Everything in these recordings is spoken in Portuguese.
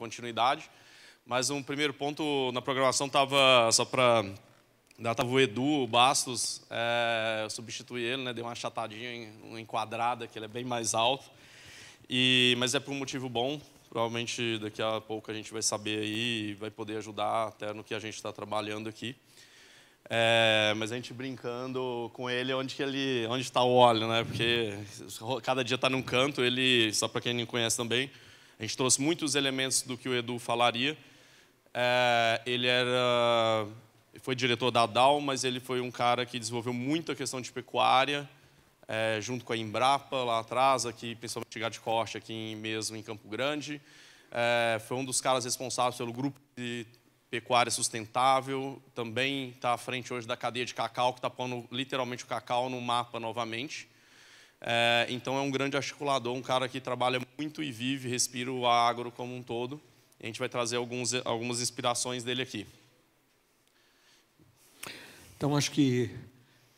continuidade. Mas um primeiro ponto na programação estava só para Data o Edu, Bastos, é, eu substituí ele, né? Dei uma chatadinha uma enquadrada, que ele é bem mais alto. E, mas é por um motivo bom. Provavelmente daqui a pouco a gente vai saber aí, vai poder ajudar até no que a gente está trabalhando aqui. É, mas a gente brincando com ele, onde que ele, onde está o óleo, né? Porque cada dia está num canto. Ele, só para quem não conhece também, a gente trouxe muitos elementos do que o Edu falaria. É, ele era, foi diretor da DAL, mas ele foi um cara que desenvolveu muito a questão de pecuária, é, junto com a Embrapa lá atrás, aqui, principalmente Gado de Costa, aqui em, mesmo em Campo Grande. É, foi um dos caras responsáveis pelo grupo de pecuária sustentável, também está à frente hoje da cadeia de cacau, que está pondo literalmente o cacau no mapa novamente. É, então é um grande articulador, um cara que trabalha muito e vive, respira o agro como um todo. A gente vai trazer alguns, algumas inspirações dele aqui. Então acho que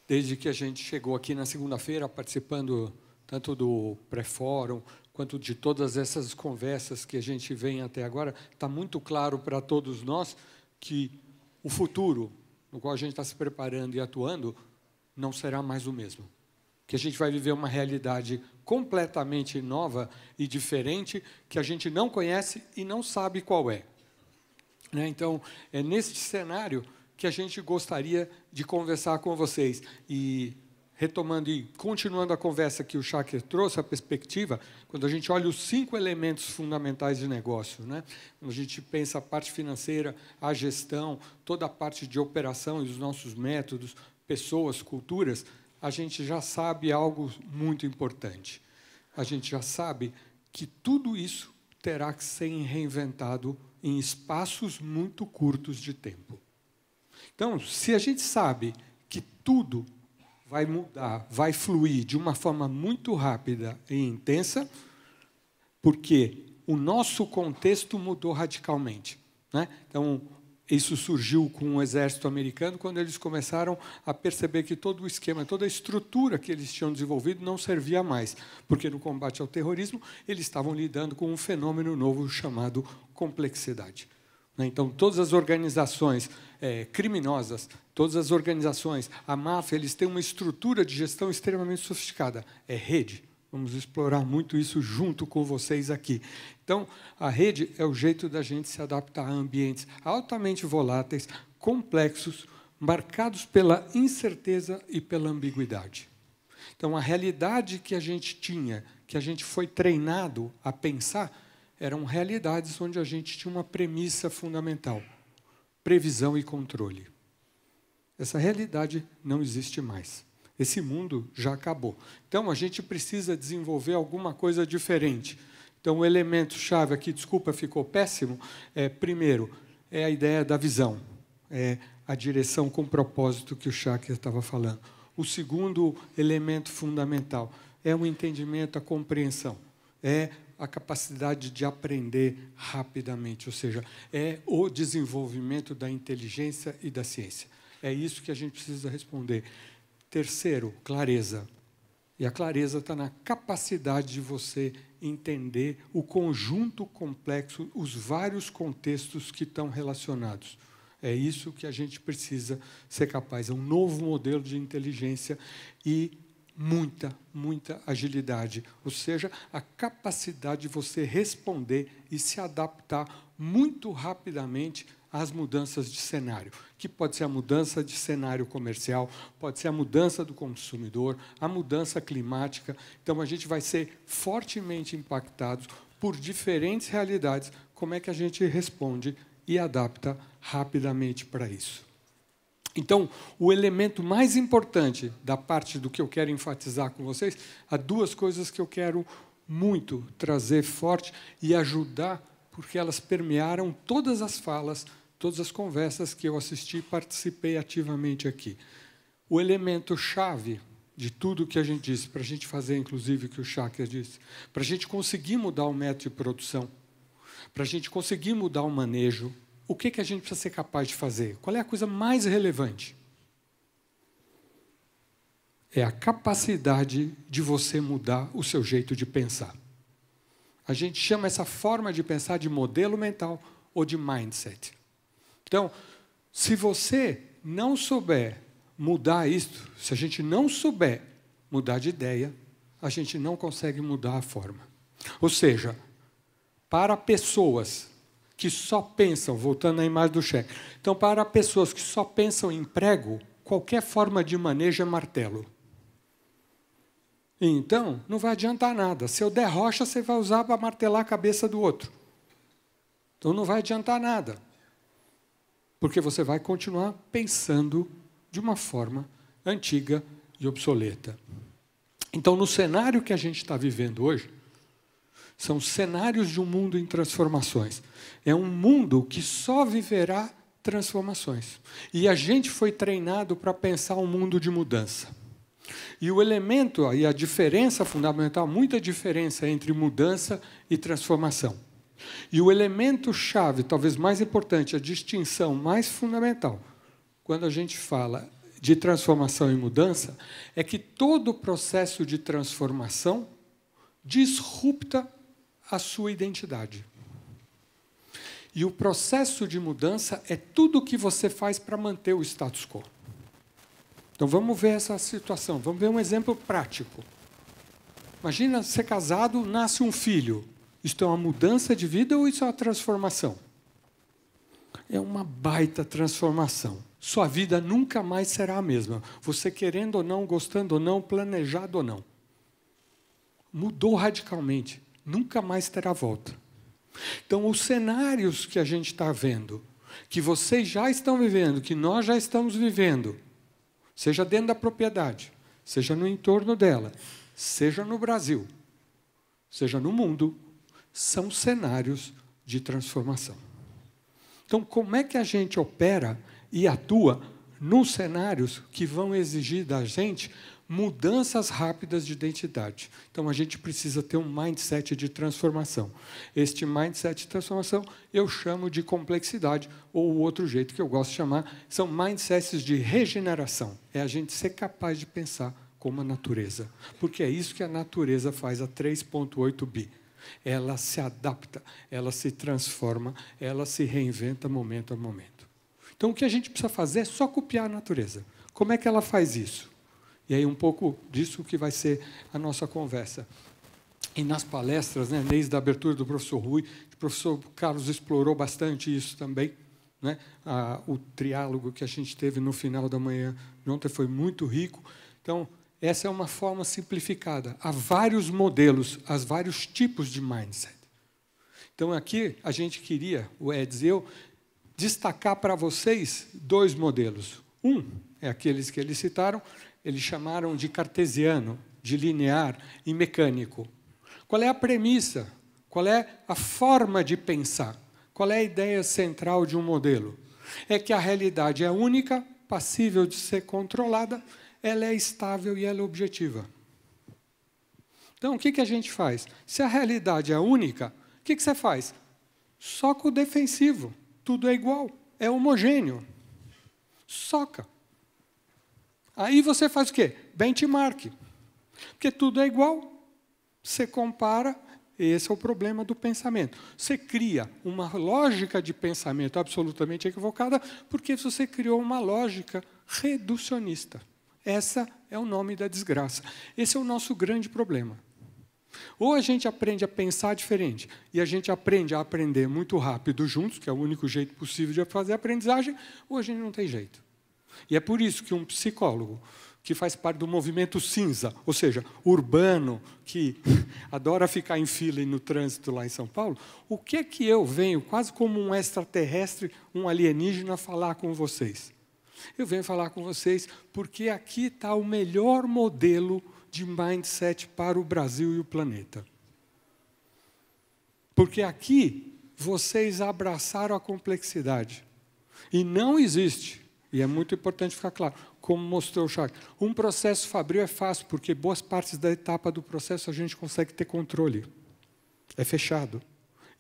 desde que a gente chegou aqui na segunda-feira, participando tanto do pré-fórum quanto de todas essas conversas que a gente vem até agora, está muito claro para todos nós que o futuro no qual a gente está se preparando e atuando não será mais o mesmo que a gente vai viver uma realidade completamente nova e diferente que a gente não conhece e não sabe qual é. Né? Então, é neste cenário que a gente gostaria de conversar com vocês. E retomando e continuando a conversa que o Shaker trouxe, a perspectiva, quando a gente olha os cinco elementos fundamentais de negócio, né? quando a gente pensa a parte financeira, a gestão, toda a parte de operação e os nossos métodos, pessoas, culturas, a gente já sabe algo muito importante. A gente já sabe que tudo isso terá que ser reinventado em espaços muito curtos de tempo. Então, se a gente sabe que tudo vai mudar, vai fluir de uma forma muito rápida e intensa, porque o nosso contexto mudou radicalmente. Né? Então, isso surgiu com o exército americano quando eles começaram a perceber que todo o esquema, toda a estrutura que eles tinham desenvolvido não servia mais, porque no combate ao terrorismo eles estavam lidando com um fenômeno novo chamado complexidade. Né? Então, todas as organizações é, criminosas, todas as organizações, a máfia, eles têm uma estrutura de gestão extremamente sofisticada. É rede, Vamos explorar muito isso junto com vocês aqui. Então, a rede é o jeito da gente se adaptar a ambientes altamente voláteis, complexos, marcados pela incerteza e pela ambiguidade. Então, a realidade que a gente tinha, que a gente foi treinado a pensar, eram realidades onde a gente tinha uma premissa fundamental: previsão e controle. Essa realidade não existe mais. Esse mundo já acabou. Então a gente precisa desenvolver alguma coisa diferente. Então o elemento chave aqui, desculpa, ficou péssimo. É, primeiro é a ideia da visão, é a direção com propósito que o Chakra estava falando. O segundo elemento fundamental é o entendimento, a compreensão, é a capacidade de aprender rapidamente, ou seja, é o desenvolvimento da inteligência e da ciência. É isso que a gente precisa responder. Terceiro, clareza. E a clareza está na capacidade de você entender o conjunto complexo, os vários contextos que estão relacionados. É isso que a gente precisa ser capaz. É um novo modelo de inteligência e muita, muita agilidade. Ou seja, a capacidade de você responder e se adaptar muito rapidamente às mudanças de cenário, que pode ser a mudança de cenário comercial, pode ser a mudança do consumidor, a mudança climática. Então, a gente vai ser fortemente impactado por diferentes realidades. Como é que a gente responde e adapta rapidamente para isso? Então, o elemento mais importante da parte do que eu quero enfatizar com vocês, há duas coisas que eu quero muito trazer forte e ajudar, porque elas permearam todas as falas todas as conversas que eu assisti e participei ativamente aqui. O elemento chave de tudo que a gente disse, para a gente fazer, inclusive, o que o Chakra disse, para a gente conseguir mudar o método de produção, para a gente conseguir mudar o manejo, o que, que a gente precisa ser capaz de fazer? Qual é a coisa mais relevante? É a capacidade de você mudar o seu jeito de pensar. A gente chama essa forma de pensar de modelo mental ou de mindset. Então, se você não souber mudar isto, se a gente não souber mudar de ideia, a gente não consegue mudar a forma. Ou seja, para pessoas que só pensam, voltando à imagem do cheque, então, para pessoas que só pensam em prego, qualquer forma de manejo é martelo. Então, não vai adiantar nada. Se eu der rocha, você vai usar para martelar a cabeça do outro. Então, não vai adiantar nada porque você vai continuar pensando de uma forma antiga e obsoleta. Então, no cenário que a gente está vivendo hoje, são cenários de um mundo em transformações. É um mundo que só viverá transformações. E a gente foi treinado para pensar um mundo de mudança. E o elemento e a diferença fundamental, muita diferença entre mudança e transformação. E o elemento chave, talvez mais importante, a distinção mais fundamental, quando a gente fala de transformação e mudança, é que todo o processo de transformação disrupta a sua identidade. E o processo de mudança é tudo o que você faz para manter o status quo. Então vamos ver essa situação, vamos ver um exemplo prático. Imagina ser casado, nasce um filho. Isto é uma mudança de vida ou isso é uma transformação? É uma baita transformação. Sua vida nunca mais será a mesma. Você querendo ou não, gostando ou não, planejado ou não. Mudou radicalmente. Nunca mais terá volta. Então, os cenários que a gente está vendo, que vocês já estão vivendo, que nós já estamos vivendo, seja dentro da propriedade, seja no entorno dela, seja no Brasil, seja no mundo, são cenários de transformação. Então, como é que a gente opera e atua nos cenários que vão exigir da gente mudanças rápidas de identidade? Então, a gente precisa ter um mindset de transformação. Este mindset de transformação eu chamo de complexidade, ou outro jeito que eu gosto de chamar, são mindsets de regeneração. É a gente ser capaz de pensar como a natureza, porque é isso que a natureza faz a 3.8 bi ela se adapta, ela se transforma, ela se reinventa momento a momento. Então, o que a gente precisa fazer é só copiar a natureza. Como é que ela faz isso? E aí, um pouco disso que vai ser a nossa conversa. E nas palestras, né, desde a abertura do professor Rui, o professor Carlos explorou bastante isso também. Né? Ah, o triálogo que a gente teve no final da manhã de ontem foi muito rico. Então, essa é uma forma simplificada. Há vários modelos, há vários tipos de mindset. Então, aqui a gente queria, o Eds e eu, destacar para vocês dois modelos. Um é aqueles que eles citaram, eles chamaram de cartesiano, de linear e mecânico. Qual é a premissa? Qual é a forma de pensar? Qual é a ideia central de um modelo? É que a realidade é única, passível de ser controlada ela é estável e ela é objetiva. Então, o que, que a gente faz? Se a realidade é única, o que, que você faz? Soca o defensivo. Tudo é igual, é homogêneo. Soca. Aí você faz o quê? Benchmark. Porque tudo é igual. Você compara, esse é o problema do pensamento. Você cria uma lógica de pensamento absolutamente equivocada, porque você criou uma lógica reducionista. Essa é o nome da desgraça. Esse é o nosso grande problema. Ou a gente aprende a pensar diferente e a gente aprende a aprender muito rápido juntos, que é o único jeito possível de fazer aprendizagem, ou a gente não tem jeito. E é por isso que um psicólogo que faz parte do movimento cinza, ou seja, urbano, que adora ficar em fila e no trânsito lá em São Paulo, o que é que eu venho, quase como um extraterrestre, um alienígena, falar com vocês? Eu venho falar com vocês porque aqui está o melhor modelo de mindset para o Brasil e o planeta. Porque aqui vocês abraçaram a complexidade. E não existe, e é muito importante ficar claro, como mostrou o Chak, um processo fabril é fácil, porque boas partes da etapa do processo a gente consegue ter controle. É fechado.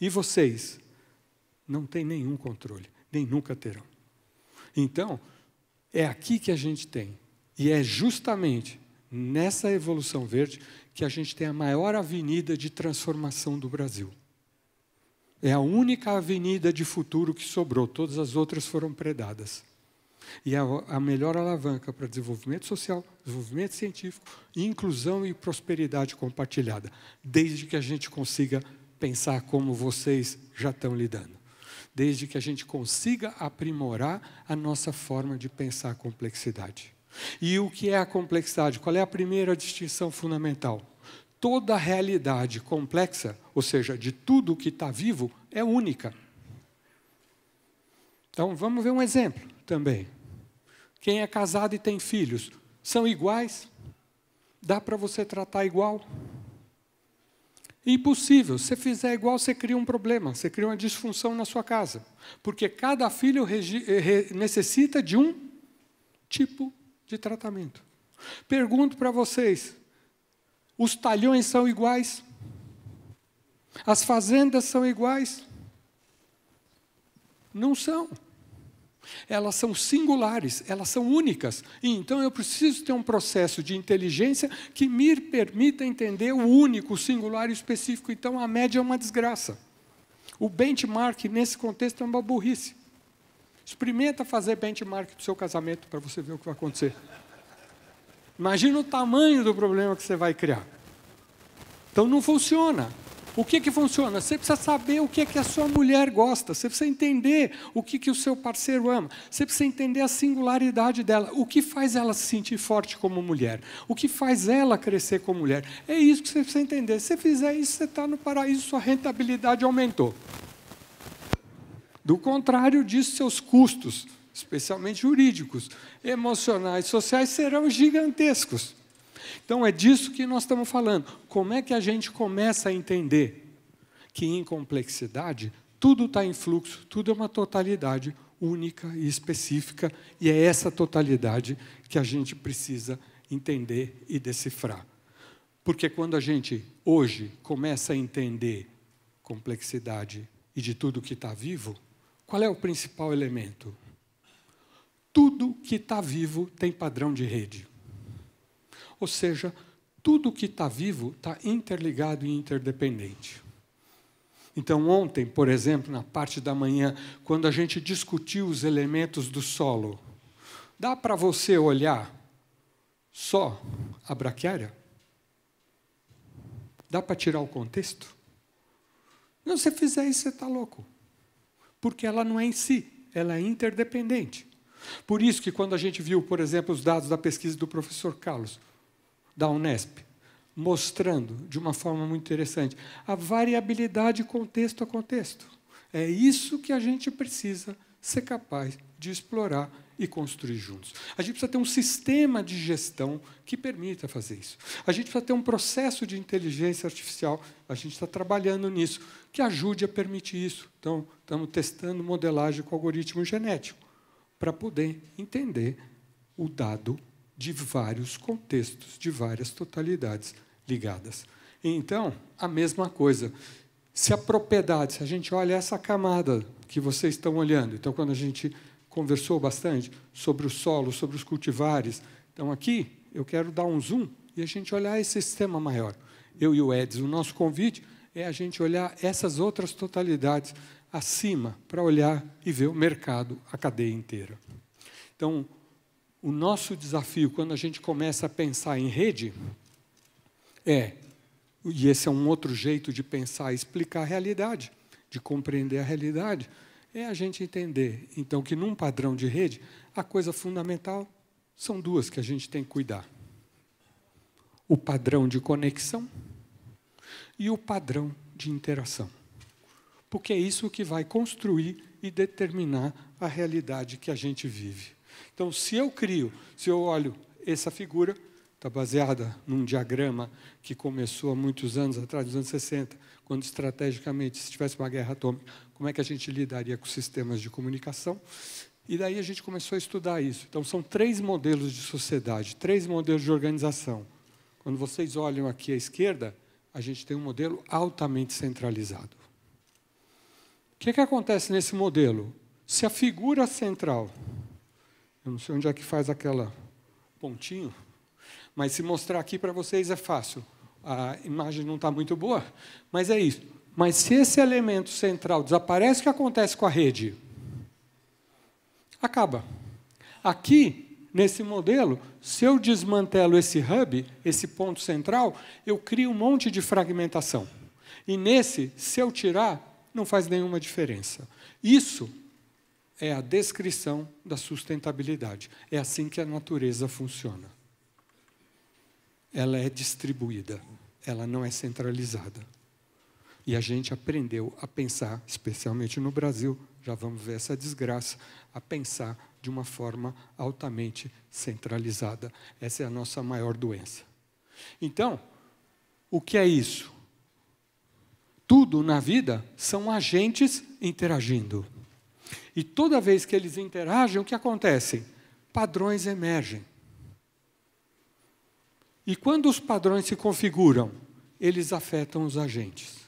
E vocês não têm nenhum controle, nem nunca terão. Então, é aqui que a gente tem. E é justamente nessa evolução verde que a gente tem a maior avenida de transformação do Brasil. É a única avenida de futuro que sobrou, todas as outras foram predadas. E é a melhor alavanca para desenvolvimento social, desenvolvimento científico, inclusão e prosperidade compartilhada, desde que a gente consiga pensar como vocês já estão lidando desde que a gente consiga aprimorar a nossa forma de pensar a complexidade. E o que é a complexidade? Qual é a primeira distinção fundamental? Toda realidade complexa, ou seja, de tudo que está vivo, é única. Então, vamos ver um exemplo também. Quem é casado e tem filhos, são iguais? Dá para você tratar igual? Impossível. Se fizer igual, você cria um problema, você cria uma disfunção na sua casa. Porque cada filho eh, necessita de um tipo de tratamento. Pergunto para vocês: os talhões são iguais? As fazendas são iguais? Não são elas são singulares, elas são únicas. E então eu preciso ter um processo de inteligência que me permita entender o único, o singular e o específico. Então a média é uma desgraça. O benchmark nesse contexto é uma burrice. Experimenta fazer benchmark do seu casamento para você ver o que vai acontecer. Imagina o tamanho do problema que você vai criar. Então não funciona. O que, que funciona? Você precisa saber o que, que a sua mulher gosta, você precisa entender o que, que o seu parceiro ama, você precisa entender a singularidade dela, o que faz ela se sentir forte como mulher, o que faz ela crescer como mulher. É isso que você precisa entender. Se você fizer isso, você está no paraíso, sua rentabilidade aumentou. Do contrário disso, seus custos, especialmente jurídicos, emocionais, sociais, serão gigantescos. Então é disso que nós estamos falando. Como é que a gente começa a entender que em complexidade tudo está em fluxo, tudo é uma totalidade única e específica, e é essa totalidade que a gente precisa entender e decifrar. Porque quando a gente hoje começa a entender complexidade e de tudo que está vivo, qual é o principal elemento? Tudo que está vivo tem padrão de rede. Ou seja, tudo que está vivo está interligado e interdependente. Então, ontem, por exemplo, na parte da manhã, quando a gente discutiu os elementos do solo, dá para você olhar só a braquiária? Dá para tirar o contexto? Não, se fizer isso, você está louco. Porque ela não é em si, ela é interdependente. Por isso que quando a gente viu, por exemplo, os dados da pesquisa do professor Carlos, da Unesp, mostrando de uma forma muito interessante a variabilidade contexto a contexto. É isso que a gente precisa ser capaz de explorar e construir juntos. A gente precisa ter um sistema de gestão que permita fazer isso. A gente precisa ter um processo de inteligência artificial, a gente está trabalhando nisso, que ajude a permitir isso. Então, estamos testando modelagem com algoritmo genético para poder entender o dado de vários contextos, de várias totalidades ligadas. Então, a mesma coisa. Se a propriedade, se a gente olha essa camada que vocês estão olhando, então, quando a gente conversou bastante sobre o solo, sobre os cultivares, então aqui eu quero dar um zoom e a gente olhar esse sistema maior. Eu e o Edson, o nosso convite é a gente olhar essas outras totalidades acima, para olhar e ver o mercado, a cadeia inteira. Então, o nosso desafio, quando a gente começa a pensar em rede, é, e esse é um outro jeito de pensar, explicar a realidade, de compreender a realidade, é a gente entender, então, que num padrão de rede, a coisa fundamental são duas que a gente tem que cuidar: o padrão de conexão e o padrão de interação. Porque é isso que vai construir e determinar a realidade que a gente vive. Então, se eu crio, se eu olho essa figura, está baseada num diagrama que começou há muitos anos atrás, nos anos 60, quando estrategicamente, se tivesse uma guerra atômica, como é que a gente lidaria com sistemas de comunicação? E daí a gente começou a estudar isso. Então, são três modelos de sociedade, três modelos de organização. Quando vocês olham aqui à esquerda, a gente tem um modelo altamente centralizado. O que, é que acontece nesse modelo? Se a figura central eu não sei onde é que faz aquela pontinho, mas se mostrar aqui para vocês é fácil. A imagem não está muito boa, mas é isso. Mas se esse elemento central desaparece, o que acontece com a rede? Acaba. Aqui, nesse modelo, se eu desmantelo esse hub, esse ponto central, eu crio um monte de fragmentação. E nesse, se eu tirar, não faz nenhuma diferença. Isso é a descrição da sustentabilidade. É assim que a natureza funciona. Ela é distribuída, ela não é centralizada. E a gente aprendeu a pensar, especialmente no Brasil, já vamos ver essa desgraça, a pensar de uma forma altamente centralizada. Essa é a nossa maior doença. Então, o que é isso? Tudo na vida são agentes interagindo. E toda vez que eles interagem, o que acontece? Padrões emergem. E quando os padrões se configuram, eles afetam os agentes.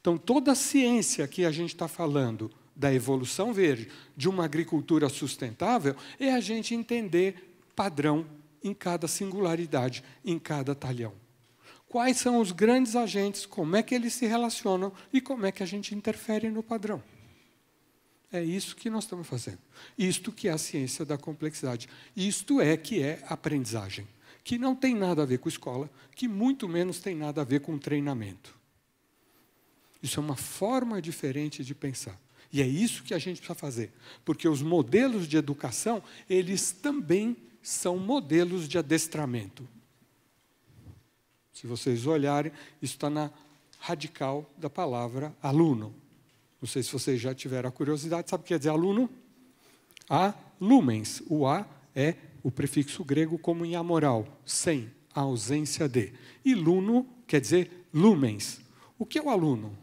Então, toda a ciência que a gente está falando da evolução verde, de uma agricultura sustentável, é a gente entender padrão em cada singularidade, em cada talhão. Quais são os grandes agentes, como é que eles se relacionam e como é que a gente interfere no padrão. É isso que nós estamos fazendo. Isto que é a ciência da complexidade. Isto é que é aprendizagem, que não tem nada a ver com escola, que muito menos tem nada a ver com treinamento. Isso é uma forma diferente de pensar. E é isso que a gente precisa fazer, porque os modelos de educação, eles também são modelos de adestramento. Se vocês olharem, isso está na radical da palavra aluno. Não sei se vocês já tiveram a curiosidade, sabe o que quer dizer aluno? A lumens. O A é o prefixo grego como em amoral, sem, a ausência de. E luno quer dizer lumens. O que é o aluno?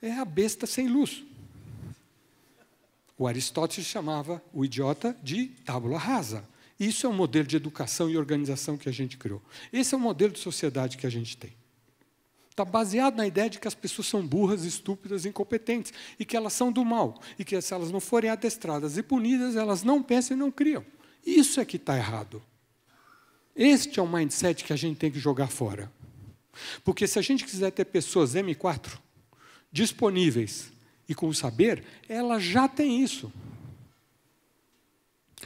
É a besta sem luz. O Aristóteles chamava o idiota de tábula rasa. Isso é o modelo de educação e organização que a gente criou. Esse é o modelo de sociedade que a gente tem está baseado na ideia de que as pessoas são burras, estúpidas, incompetentes, e que elas são do mal, e que se elas não forem adestradas e punidas, elas não pensam e não criam. Isso é que está errado. Este é o mindset que a gente tem que jogar fora. Porque se a gente quiser ter pessoas M4 disponíveis e com saber, elas já têm isso.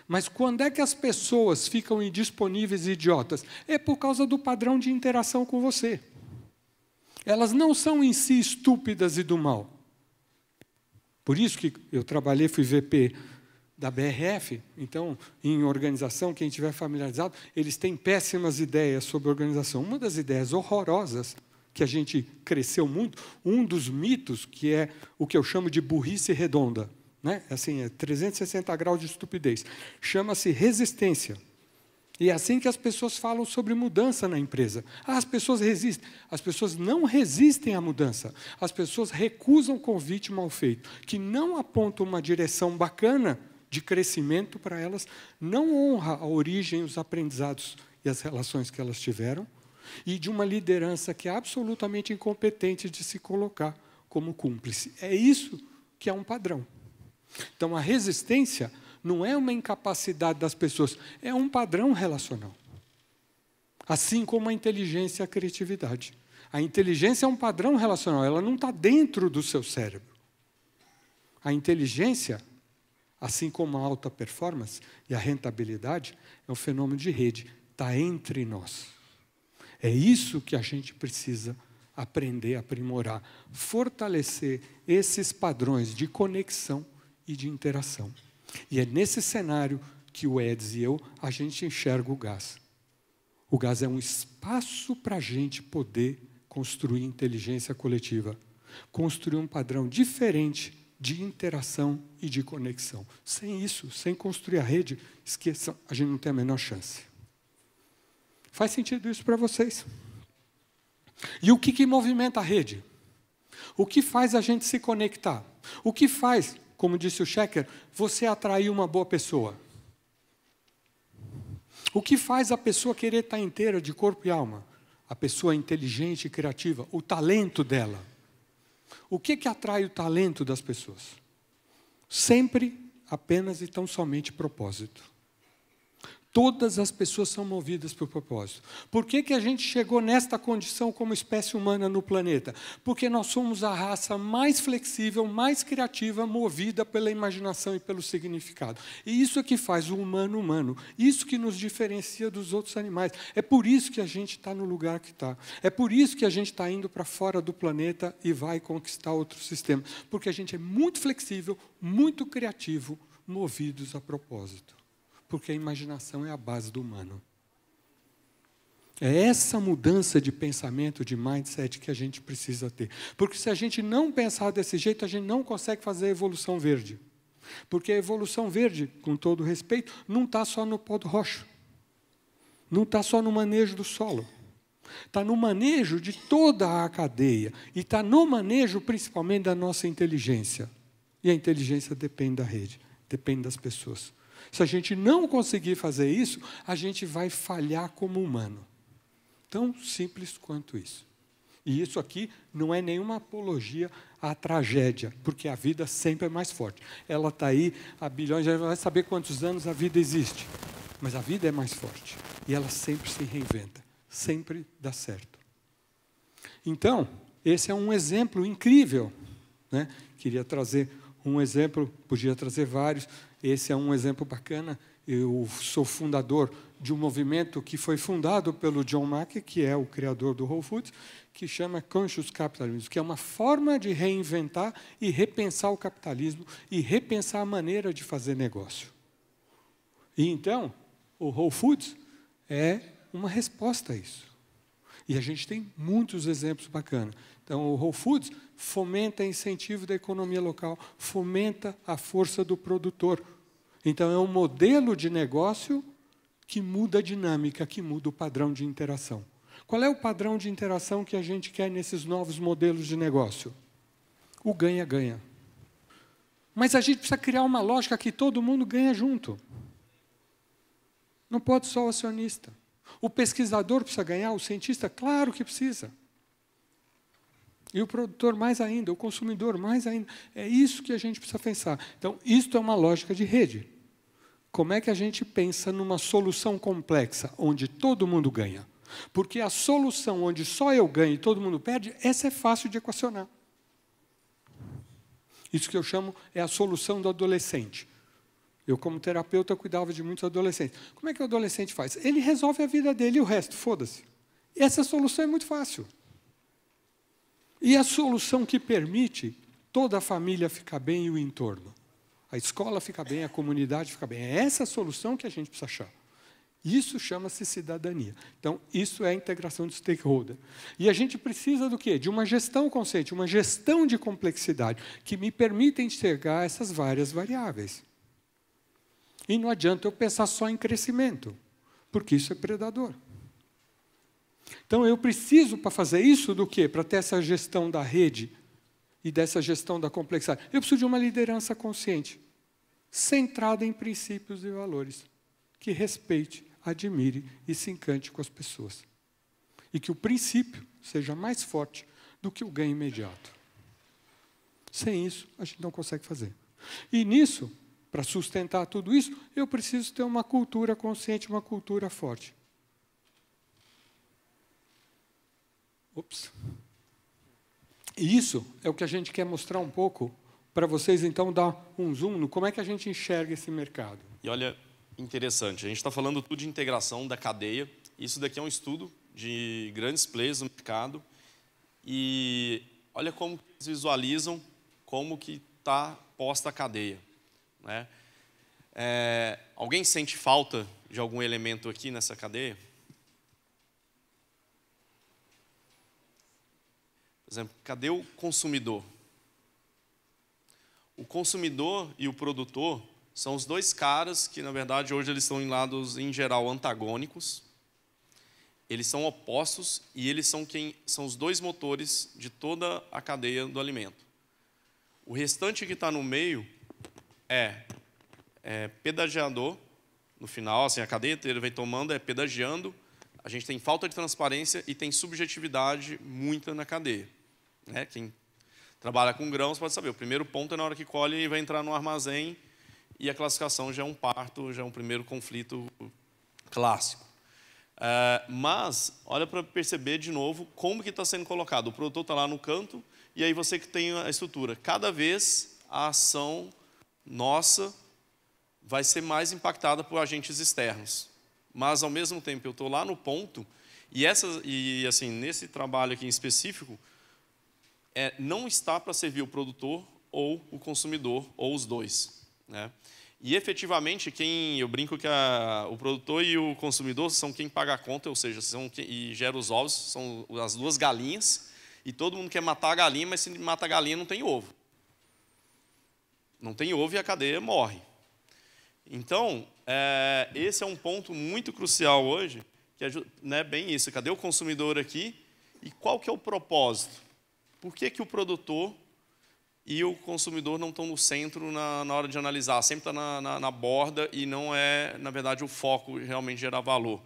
Mas quando é que as pessoas ficam indisponíveis e idiotas? É por causa do padrão de interação com você elas não são em si estúpidas e do mal. Por isso que eu trabalhei, fui VP da BRF, então, em organização, quem estiver familiarizado, eles têm péssimas ideias sobre organização. Uma das ideias horrorosas que a gente cresceu muito, um dos mitos que é o que eu chamo de burrice redonda, né? Assim, é 360 graus de estupidez. Chama-se resistência. E é assim que as pessoas falam sobre mudança na empresa. Ah, as pessoas resistem. As pessoas não resistem à mudança. As pessoas recusam convite mal feito, que não aponta uma direção bacana de crescimento para elas, não honra a origem, os aprendizados e as relações que elas tiveram, e de uma liderança que é absolutamente incompetente de se colocar como cúmplice. É isso que é um padrão. Então, a resistência não é uma incapacidade das pessoas, é um padrão relacional. Assim como a inteligência e a criatividade. A inteligência é um padrão relacional, ela não está dentro do seu cérebro. A inteligência, assim como a alta performance e a rentabilidade, é um fenômeno de rede, está entre nós. É isso que a gente precisa aprender, aprimorar, fortalecer esses padrões de conexão e de interação. E é nesse cenário que o Eds e eu, a gente enxerga o gás. O gás é um espaço para a gente poder construir inteligência coletiva, construir um padrão diferente de interação e de conexão. Sem isso, sem construir a rede, esqueçam, a gente não tem a menor chance. Faz sentido isso para vocês? E o que, que movimenta a rede? O que faz a gente se conectar? O que faz como disse o Checker, você atraiu uma boa pessoa. O que faz a pessoa querer estar inteira de corpo e alma? A pessoa inteligente e criativa, o talento dela. O que, que atrai o talento das pessoas? Sempre, apenas e tão somente propósito. Todas as pessoas são movidas por propósito. Por que, que a gente chegou nesta condição como espécie humana no planeta? Porque nós somos a raça mais flexível, mais criativa, movida pela imaginação e pelo significado. E isso é que faz o humano humano. Isso que nos diferencia dos outros animais. É por isso que a gente está no lugar que está. É por isso que a gente está indo para fora do planeta e vai conquistar outro sistema. Porque a gente é muito flexível, muito criativo, movidos a propósito. Porque a imaginação é a base do humano. É essa mudança de pensamento, de mindset que a gente precisa ter. Porque se a gente não pensar desse jeito, a gente não consegue fazer a evolução verde. Porque a evolução verde, com todo respeito, não está só no pó do roxo. Não está só no manejo do solo. Está no manejo de toda a cadeia. E está no manejo principalmente da nossa inteligência. E a inteligência depende da rede, depende das pessoas. Se a gente não conseguir fazer isso, a gente vai falhar como humano. Tão simples quanto isso. E isso aqui não é nenhuma apologia à tragédia, porque a vida sempre é mais forte. Ela está aí há bilhões de anos, vai saber quantos anos a vida existe. Mas a vida é mais forte. E ela sempre se reinventa. Sempre dá certo. Então, esse é um exemplo incrível. Né? Queria trazer um exemplo, podia trazer vários. Esse é um exemplo bacana. Eu sou fundador de um movimento que foi fundado pelo John Mackey, que é o criador do Whole Foods, que chama Conscious Capitalism, que é uma forma de reinventar e repensar o capitalismo e repensar a maneira de fazer negócio. E então, o Whole Foods é uma resposta a isso. E a gente tem muitos exemplos bacanas. Então, o Whole Foods fomenta incentivo da economia local, fomenta a força do produtor, então, é um modelo de negócio que muda a dinâmica, que muda o padrão de interação. Qual é o padrão de interação que a gente quer nesses novos modelos de negócio? O ganha-ganha. Mas a gente precisa criar uma lógica que todo mundo ganha junto. Não pode só o acionista. O pesquisador precisa ganhar, o cientista, claro que precisa. E o produtor mais ainda, o consumidor mais ainda. É isso que a gente precisa pensar. Então, isto é uma lógica de rede. Como é que a gente pensa numa solução complexa, onde todo mundo ganha? Porque a solução onde só eu ganho e todo mundo perde, essa é fácil de equacionar. Isso que eu chamo é a solução do adolescente. Eu, como terapeuta, cuidava de muitos adolescentes. Como é que o adolescente faz? Ele resolve a vida dele e o resto, foda-se. Essa solução é muito fácil. E a solução que permite toda a família ficar bem e o entorno a escola fica bem, a comunidade fica bem. É essa a solução que a gente precisa achar. Isso chama-se cidadania. Então, isso é a integração de stakeholder. E a gente precisa do quê? De uma gestão consciente, uma gestão de complexidade, que me permita enxergar essas várias variáveis. E não adianta eu pensar só em crescimento, porque isso é predador. Então, eu preciso, para fazer isso, do quê? Para ter essa gestão da rede e dessa gestão da complexidade. Eu preciso de uma liderança consciente centrada em princípios e valores, que respeite, admire e se encante com as pessoas. E que o princípio seja mais forte do que o ganho imediato. Sem isso, a gente não consegue fazer. E nisso, para sustentar tudo isso, eu preciso ter uma cultura consciente, uma cultura forte. Ops. E isso é o que a gente quer mostrar um pouco para vocês então dar um zoom no como é que a gente enxerga esse mercado. E olha, interessante, a gente está falando tudo de integração da cadeia. Isso daqui é um estudo de grandes players no mercado. E olha como eles visualizam como que está posta a cadeia. Né? É, alguém sente falta de algum elemento aqui nessa cadeia? Por exemplo, cadê o consumidor? o consumidor e o produtor são os dois caras que, na verdade, hoje eles estão em lados, em geral, antagônicos. Eles são opostos e eles são quem são os dois motores de toda a cadeia do alimento. O restante que está no meio é, é pedagiador, no final, assim, a cadeia inteira vem tomando, é pedagiando. A gente tem falta de transparência e tem subjetividade muita na cadeia. Né? Quem Trabalha com grãos, pode saber. O primeiro ponto é na hora que colhe e vai entrar no armazém e a classificação já é um parto, já é um primeiro conflito clássico. É, mas, olha para perceber de novo como que está sendo colocado. O produtor está lá no canto e aí você que tem a estrutura. Cada vez a ação nossa vai ser mais impactada por agentes externos. Mas, ao mesmo tempo, eu estou lá no ponto e, essa, e assim, nesse trabalho aqui em específico, é, não está para servir o produtor ou o consumidor, ou os dois. Né? E efetivamente, quem eu brinco que a, o produtor e o consumidor são quem paga a conta, ou seja, são quem, e gera os ovos, são as duas galinhas, e todo mundo quer matar a galinha, mas se mata a galinha não tem ovo. Não tem ovo e a cadeia morre. Então, é, esse é um ponto muito crucial hoje, que é né, bem isso. Cadê o consumidor aqui? E qual que é o propósito? Por que, que o produtor e o consumidor não estão no centro na, na hora de analisar? Sempre está na, na, na borda e não é, na verdade, o foco realmente gerar valor.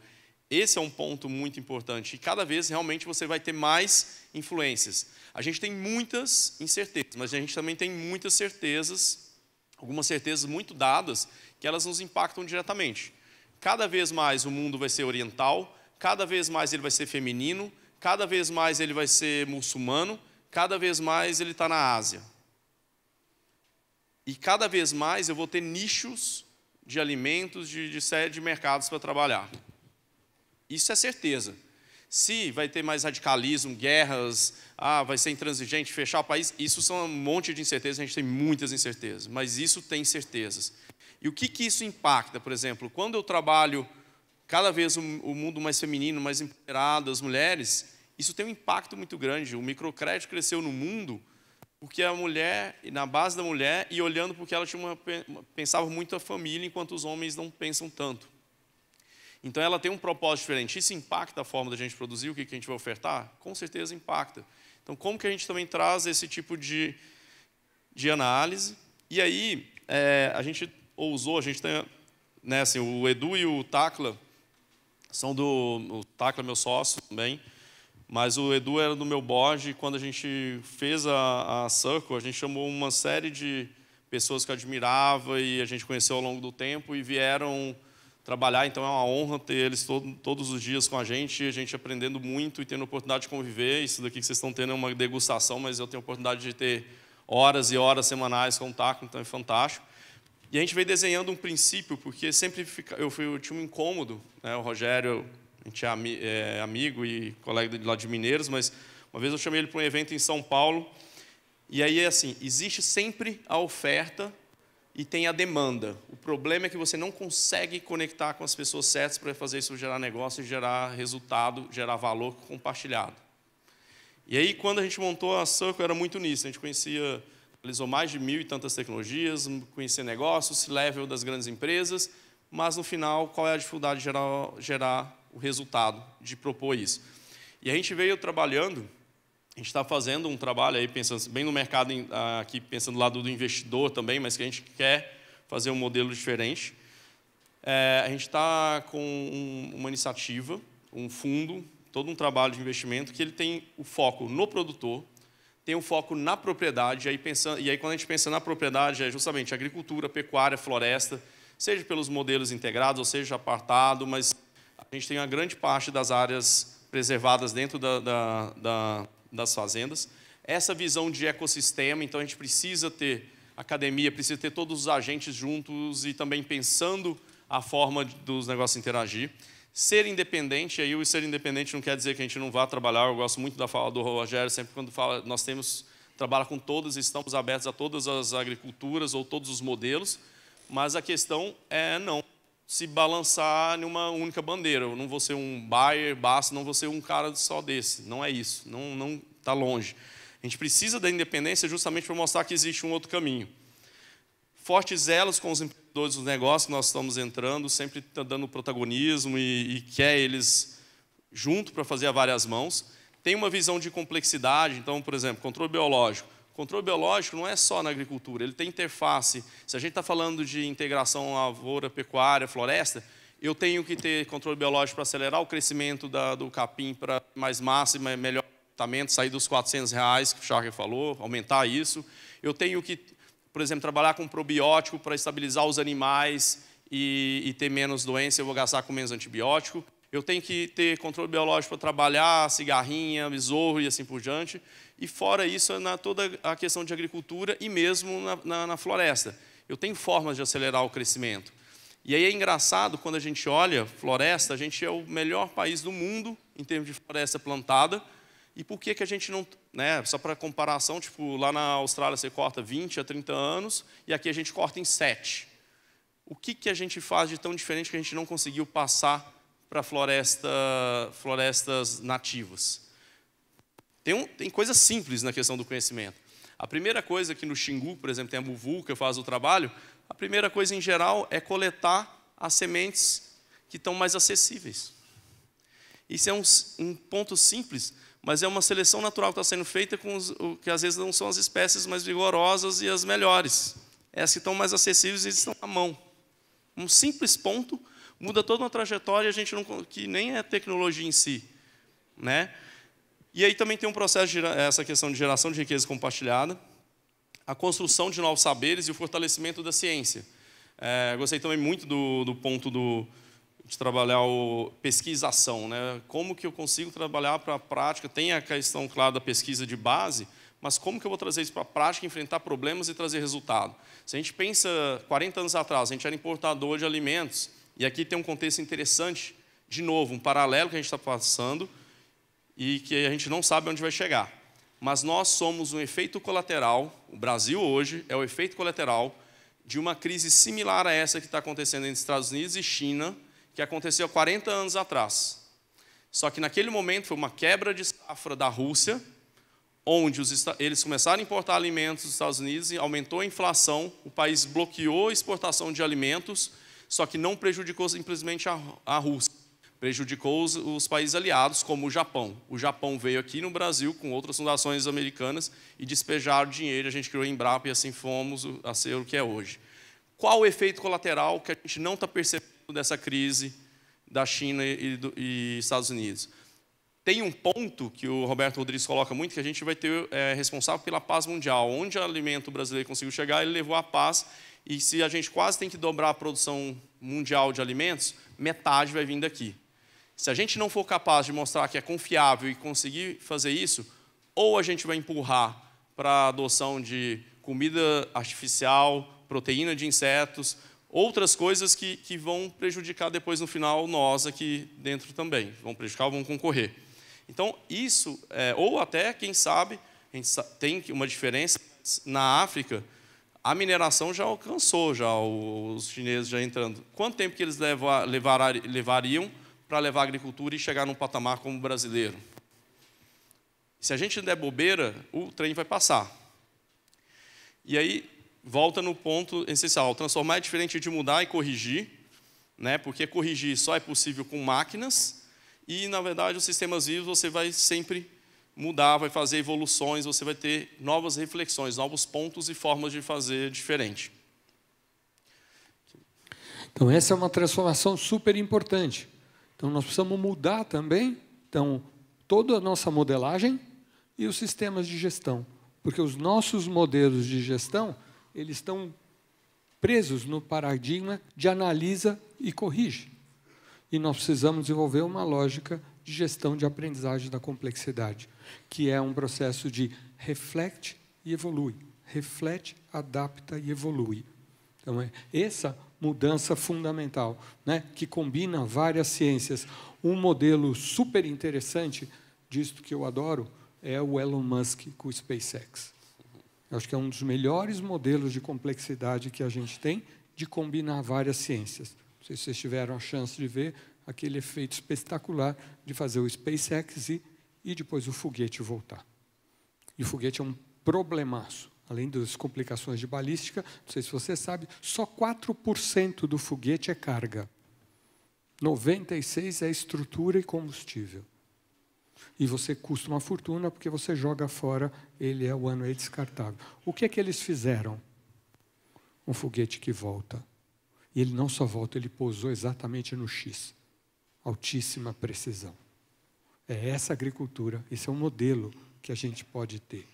Esse é um ponto muito importante. E cada vez realmente você vai ter mais influências. A gente tem muitas incertezas, mas a gente também tem muitas certezas, algumas certezas muito dadas, que elas nos impactam diretamente. Cada vez mais o mundo vai ser oriental, cada vez mais ele vai ser feminino, cada vez mais ele vai ser muçulmano, cada vez mais ele está na Ásia. E cada vez mais eu vou ter nichos de alimentos, de, de série de mercados para trabalhar. Isso é certeza. Se vai ter mais radicalismo, guerras, ah, vai ser intransigente, fechar o país, isso são um monte de incertezas, a gente tem muitas incertezas, mas isso tem certezas. E o que, que isso impacta, por exemplo, quando eu trabalho cada vez o, o mundo mais feminino, mais empoderado, as mulheres, isso tem um impacto muito grande. O microcrédito cresceu no mundo porque a mulher, na base da mulher, e olhando porque ela tinha uma, pensava muito a família, enquanto os homens não pensam tanto. Então ela tem um propósito diferente. Isso impacta a forma da gente produzir, o que a gente vai ofertar? Com certeza impacta. Então, como que a gente também traz esse tipo de, de análise? E aí, é, a gente ousou, a gente tem. Né, assim, o Edu e o Tacla são do. O Tacla, meu sócio também mas o Edu era do meu board e quando a gente fez a, a Circle, a gente chamou uma série de pessoas que eu admirava e a gente conheceu ao longo do tempo e vieram trabalhar. Então é uma honra ter eles todos os dias com a gente, a gente aprendendo muito e tendo a oportunidade de conviver. Isso daqui que vocês estão tendo é uma degustação, mas eu tenho a oportunidade de ter horas e horas semanais contato, então é fantástico. E a gente veio desenhando um princípio, porque sempre fica, eu, fui, eu tinha um incômodo, né? o Rogério um gente é, ami, é amigo e colega de lá de Mineiros, mas uma vez eu chamei ele para um evento em São Paulo, e aí é assim, existe sempre a oferta e tem a demanda. O problema é que você não consegue conectar com as pessoas certas para fazer isso gerar negócio, gerar resultado, gerar valor compartilhado. E aí, quando a gente montou a Circle, era muito nisso. A gente conhecia, analisou mais de mil e tantas tecnologias, conhecia negócios, level das grandes empresas, mas no final, qual é a dificuldade de gerar, gerar o resultado de propor isso. E a gente veio trabalhando, a gente está fazendo um trabalho aí, pensando bem no mercado, ah, aqui pensando do lado do investidor também, mas que a gente quer fazer um modelo diferente. É, a gente está com um, uma iniciativa, um fundo, todo um trabalho de investimento que ele tem o foco no produtor, tem o foco na propriedade, e aí, pensando, e aí quando a gente pensa na propriedade é justamente agricultura, pecuária, floresta, seja pelos modelos integrados ou seja apartado, mas a gente tem uma grande parte das áreas preservadas dentro da, da, da, das fazendas. Essa visão de ecossistema, então a gente precisa ter academia, precisa ter todos os agentes juntos e também pensando a forma dos negócios interagir. Ser independente, aí o ser independente não quer dizer que a gente não vá trabalhar, eu gosto muito da fala do Rogério, sempre quando fala, nós temos, trabalha com todas, estamos abertos a todas as agriculturas ou todos os modelos, mas a questão é não, se balançar em uma única bandeira. Eu não vou ser um Bayer, Basta, não vou ser um cara só desse. Não é isso. Não não está longe. A gente precisa da independência justamente para mostrar que existe um outro caminho. Fortes elos com os empreendedores dos negócios que nós estamos entrando, sempre tá dando protagonismo e, e quer eles junto para fazer a várias mãos. Tem uma visão de complexidade, então, por exemplo, controle biológico Controle biológico não é só na agricultura, ele tem interface. Se a gente está falando de integração lavoura, pecuária, floresta, eu tenho que ter controle biológico para acelerar o crescimento da, do capim para mais massa e melhor tratamento, sair dos 400 reais que o Charger falou, aumentar isso. Eu tenho que, por exemplo, trabalhar com probiótico para estabilizar os animais e, e ter menos doença, eu vou gastar com menos antibiótico. Eu tenho que ter controle biológico para trabalhar, cigarrinha, besouro e assim por diante. E fora isso, na toda a questão de agricultura e mesmo na, na, na floresta. Eu tenho formas de acelerar o crescimento. E aí é engraçado quando a gente olha floresta, a gente é o melhor país do mundo em termos de floresta plantada. E por que, que a gente não. Né, só para comparação, tipo, lá na Austrália você corta 20 a 30 anos e aqui a gente corta em 7. O que, que a gente faz de tão diferente que a gente não conseguiu passar para floresta, florestas nativas. Tem, um, tem coisas simples na questão do conhecimento. A primeira coisa que no Xingu, por exemplo, tem a Muvu, que eu faço o trabalho, a primeira coisa em geral é coletar as sementes que estão mais acessíveis. Isso é um, um ponto simples, mas é uma seleção natural que está sendo feita com os, que às vezes não são as espécies mais vigorosas e as melhores. Essas é que estão mais acessíveis e estão à mão. Um simples ponto muda toda uma trajetória a gente não, que nem é tecnologia em si. Né? E aí também tem um processo, de, essa questão de geração de riqueza compartilhada, a construção de novos saberes e o fortalecimento da ciência. É, gostei também muito do, do ponto do, de trabalhar o pesquisação, né? Como que eu consigo trabalhar para a prática? Tem a questão claro da pesquisa de base, mas como que eu vou trazer isso para a prática, enfrentar problemas e trazer resultado? Se a gente pensa 40 anos atrás, a gente era importador de alimentos, e aqui tem um contexto interessante, de novo, um paralelo que a gente está passando e que a gente não sabe onde vai chegar. Mas nós somos um efeito colateral, o Brasil hoje é o efeito colateral de uma crise similar a essa que está acontecendo entre Estados Unidos e China, que aconteceu há 40 anos atrás. Só que naquele momento foi uma quebra de safra da Rússia, onde os, eles começaram a importar alimentos dos Estados Unidos e aumentou a inflação, o país bloqueou a exportação de alimentos só que não prejudicou simplesmente a, a Rússia, prejudicou os, os, países aliados, como o Japão. O Japão veio aqui no Brasil com outras fundações americanas e despejaram dinheiro, a gente criou a Embrapa e assim fomos a ser o que é hoje. Qual o efeito colateral que a gente não está percebendo dessa crise da China e, do, e Estados Unidos? Tem um ponto que o Roberto Rodrigues coloca muito, que a gente vai ter é, responsável pela paz mundial. Onde o alimento brasileiro conseguiu chegar, ele levou a paz e se a gente quase tem que dobrar a produção mundial de alimentos, metade vai vir daqui. Se a gente não for capaz de mostrar que é confiável e conseguir fazer isso, ou a gente vai empurrar para a adoção de comida artificial, proteína de insetos, outras coisas que, que vão prejudicar depois no final nós aqui dentro também. Vão prejudicar, vão concorrer. Então, isso, é, ou até, quem sabe, a gente tem uma diferença na África a mineração já alcançou já os chineses já entrando. Quanto tempo que eles levar, levar, levariam para levar a agricultura e chegar num patamar como o brasileiro? Se a gente der é bobeira, o trem vai passar. E aí volta no ponto essencial, transformar é diferente de mudar e corrigir, né? Porque corrigir só é possível com máquinas e na verdade os sistemas vivos você vai sempre mudar, vai fazer evoluções, você vai ter novas reflexões, novos pontos e formas de fazer diferente. Então, essa é uma transformação super importante. Então, nós precisamos mudar também então, toda a nossa modelagem e os sistemas de gestão. Porque os nossos modelos de gestão, eles estão presos no paradigma de analisa e corrige. E nós precisamos desenvolver uma lógica de gestão de aprendizagem da complexidade, que é um processo de reflete e evolui, reflete, adapta e evolui. Então, é essa mudança fundamental, né, que combina várias ciências. Um modelo super interessante disto que eu adoro é o Elon Musk com o SpaceX. Eu acho que é um dos melhores modelos de complexidade que a gente tem de combinar várias ciências. Não sei se vocês tiveram a chance de ver, aquele efeito espetacular de fazer o SpaceX e, e depois o foguete voltar. E o foguete é um problemaço. Além das complicações de balística, não sei se você sabe, só 4% do foguete é carga. 96% é estrutura e combustível. E você custa uma fortuna porque você joga fora, ele é o ano é descartável. O que é que eles fizeram? Um foguete que volta. E ele não só volta, ele pousou exatamente no X altíssima precisão. É essa agricultura, esse é um modelo que a gente pode ter.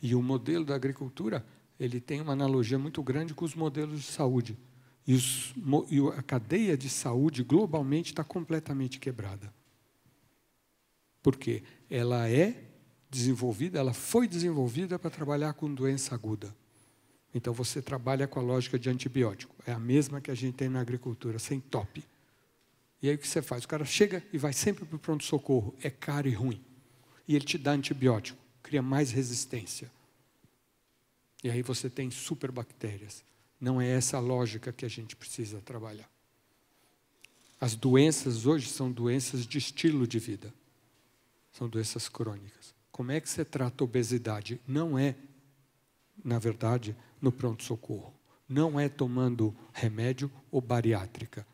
E o modelo da agricultura, ele tem uma analogia muito grande com os modelos de saúde. E, os, e a cadeia de saúde globalmente está completamente quebrada. Por quê? Ela é desenvolvida, ela foi desenvolvida para trabalhar com doença aguda. Então você trabalha com a lógica de antibiótico. É a mesma que a gente tem na agricultura, sem top. E aí o que você faz? O cara chega e vai sempre para o pronto-socorro. É caro e ruim. E ele te dá antibiótico, cria mais resistência. E aí você tem superbactérias. Não é essa a lógica que a gente precisa trabalhar. As doenças hoje são doenças de estilo de vida. São doenças crônicas. Como é que você trata a obesidade? Não é, na verdade, no pronto-socorro. Não é tomando remédio ou bariátrica.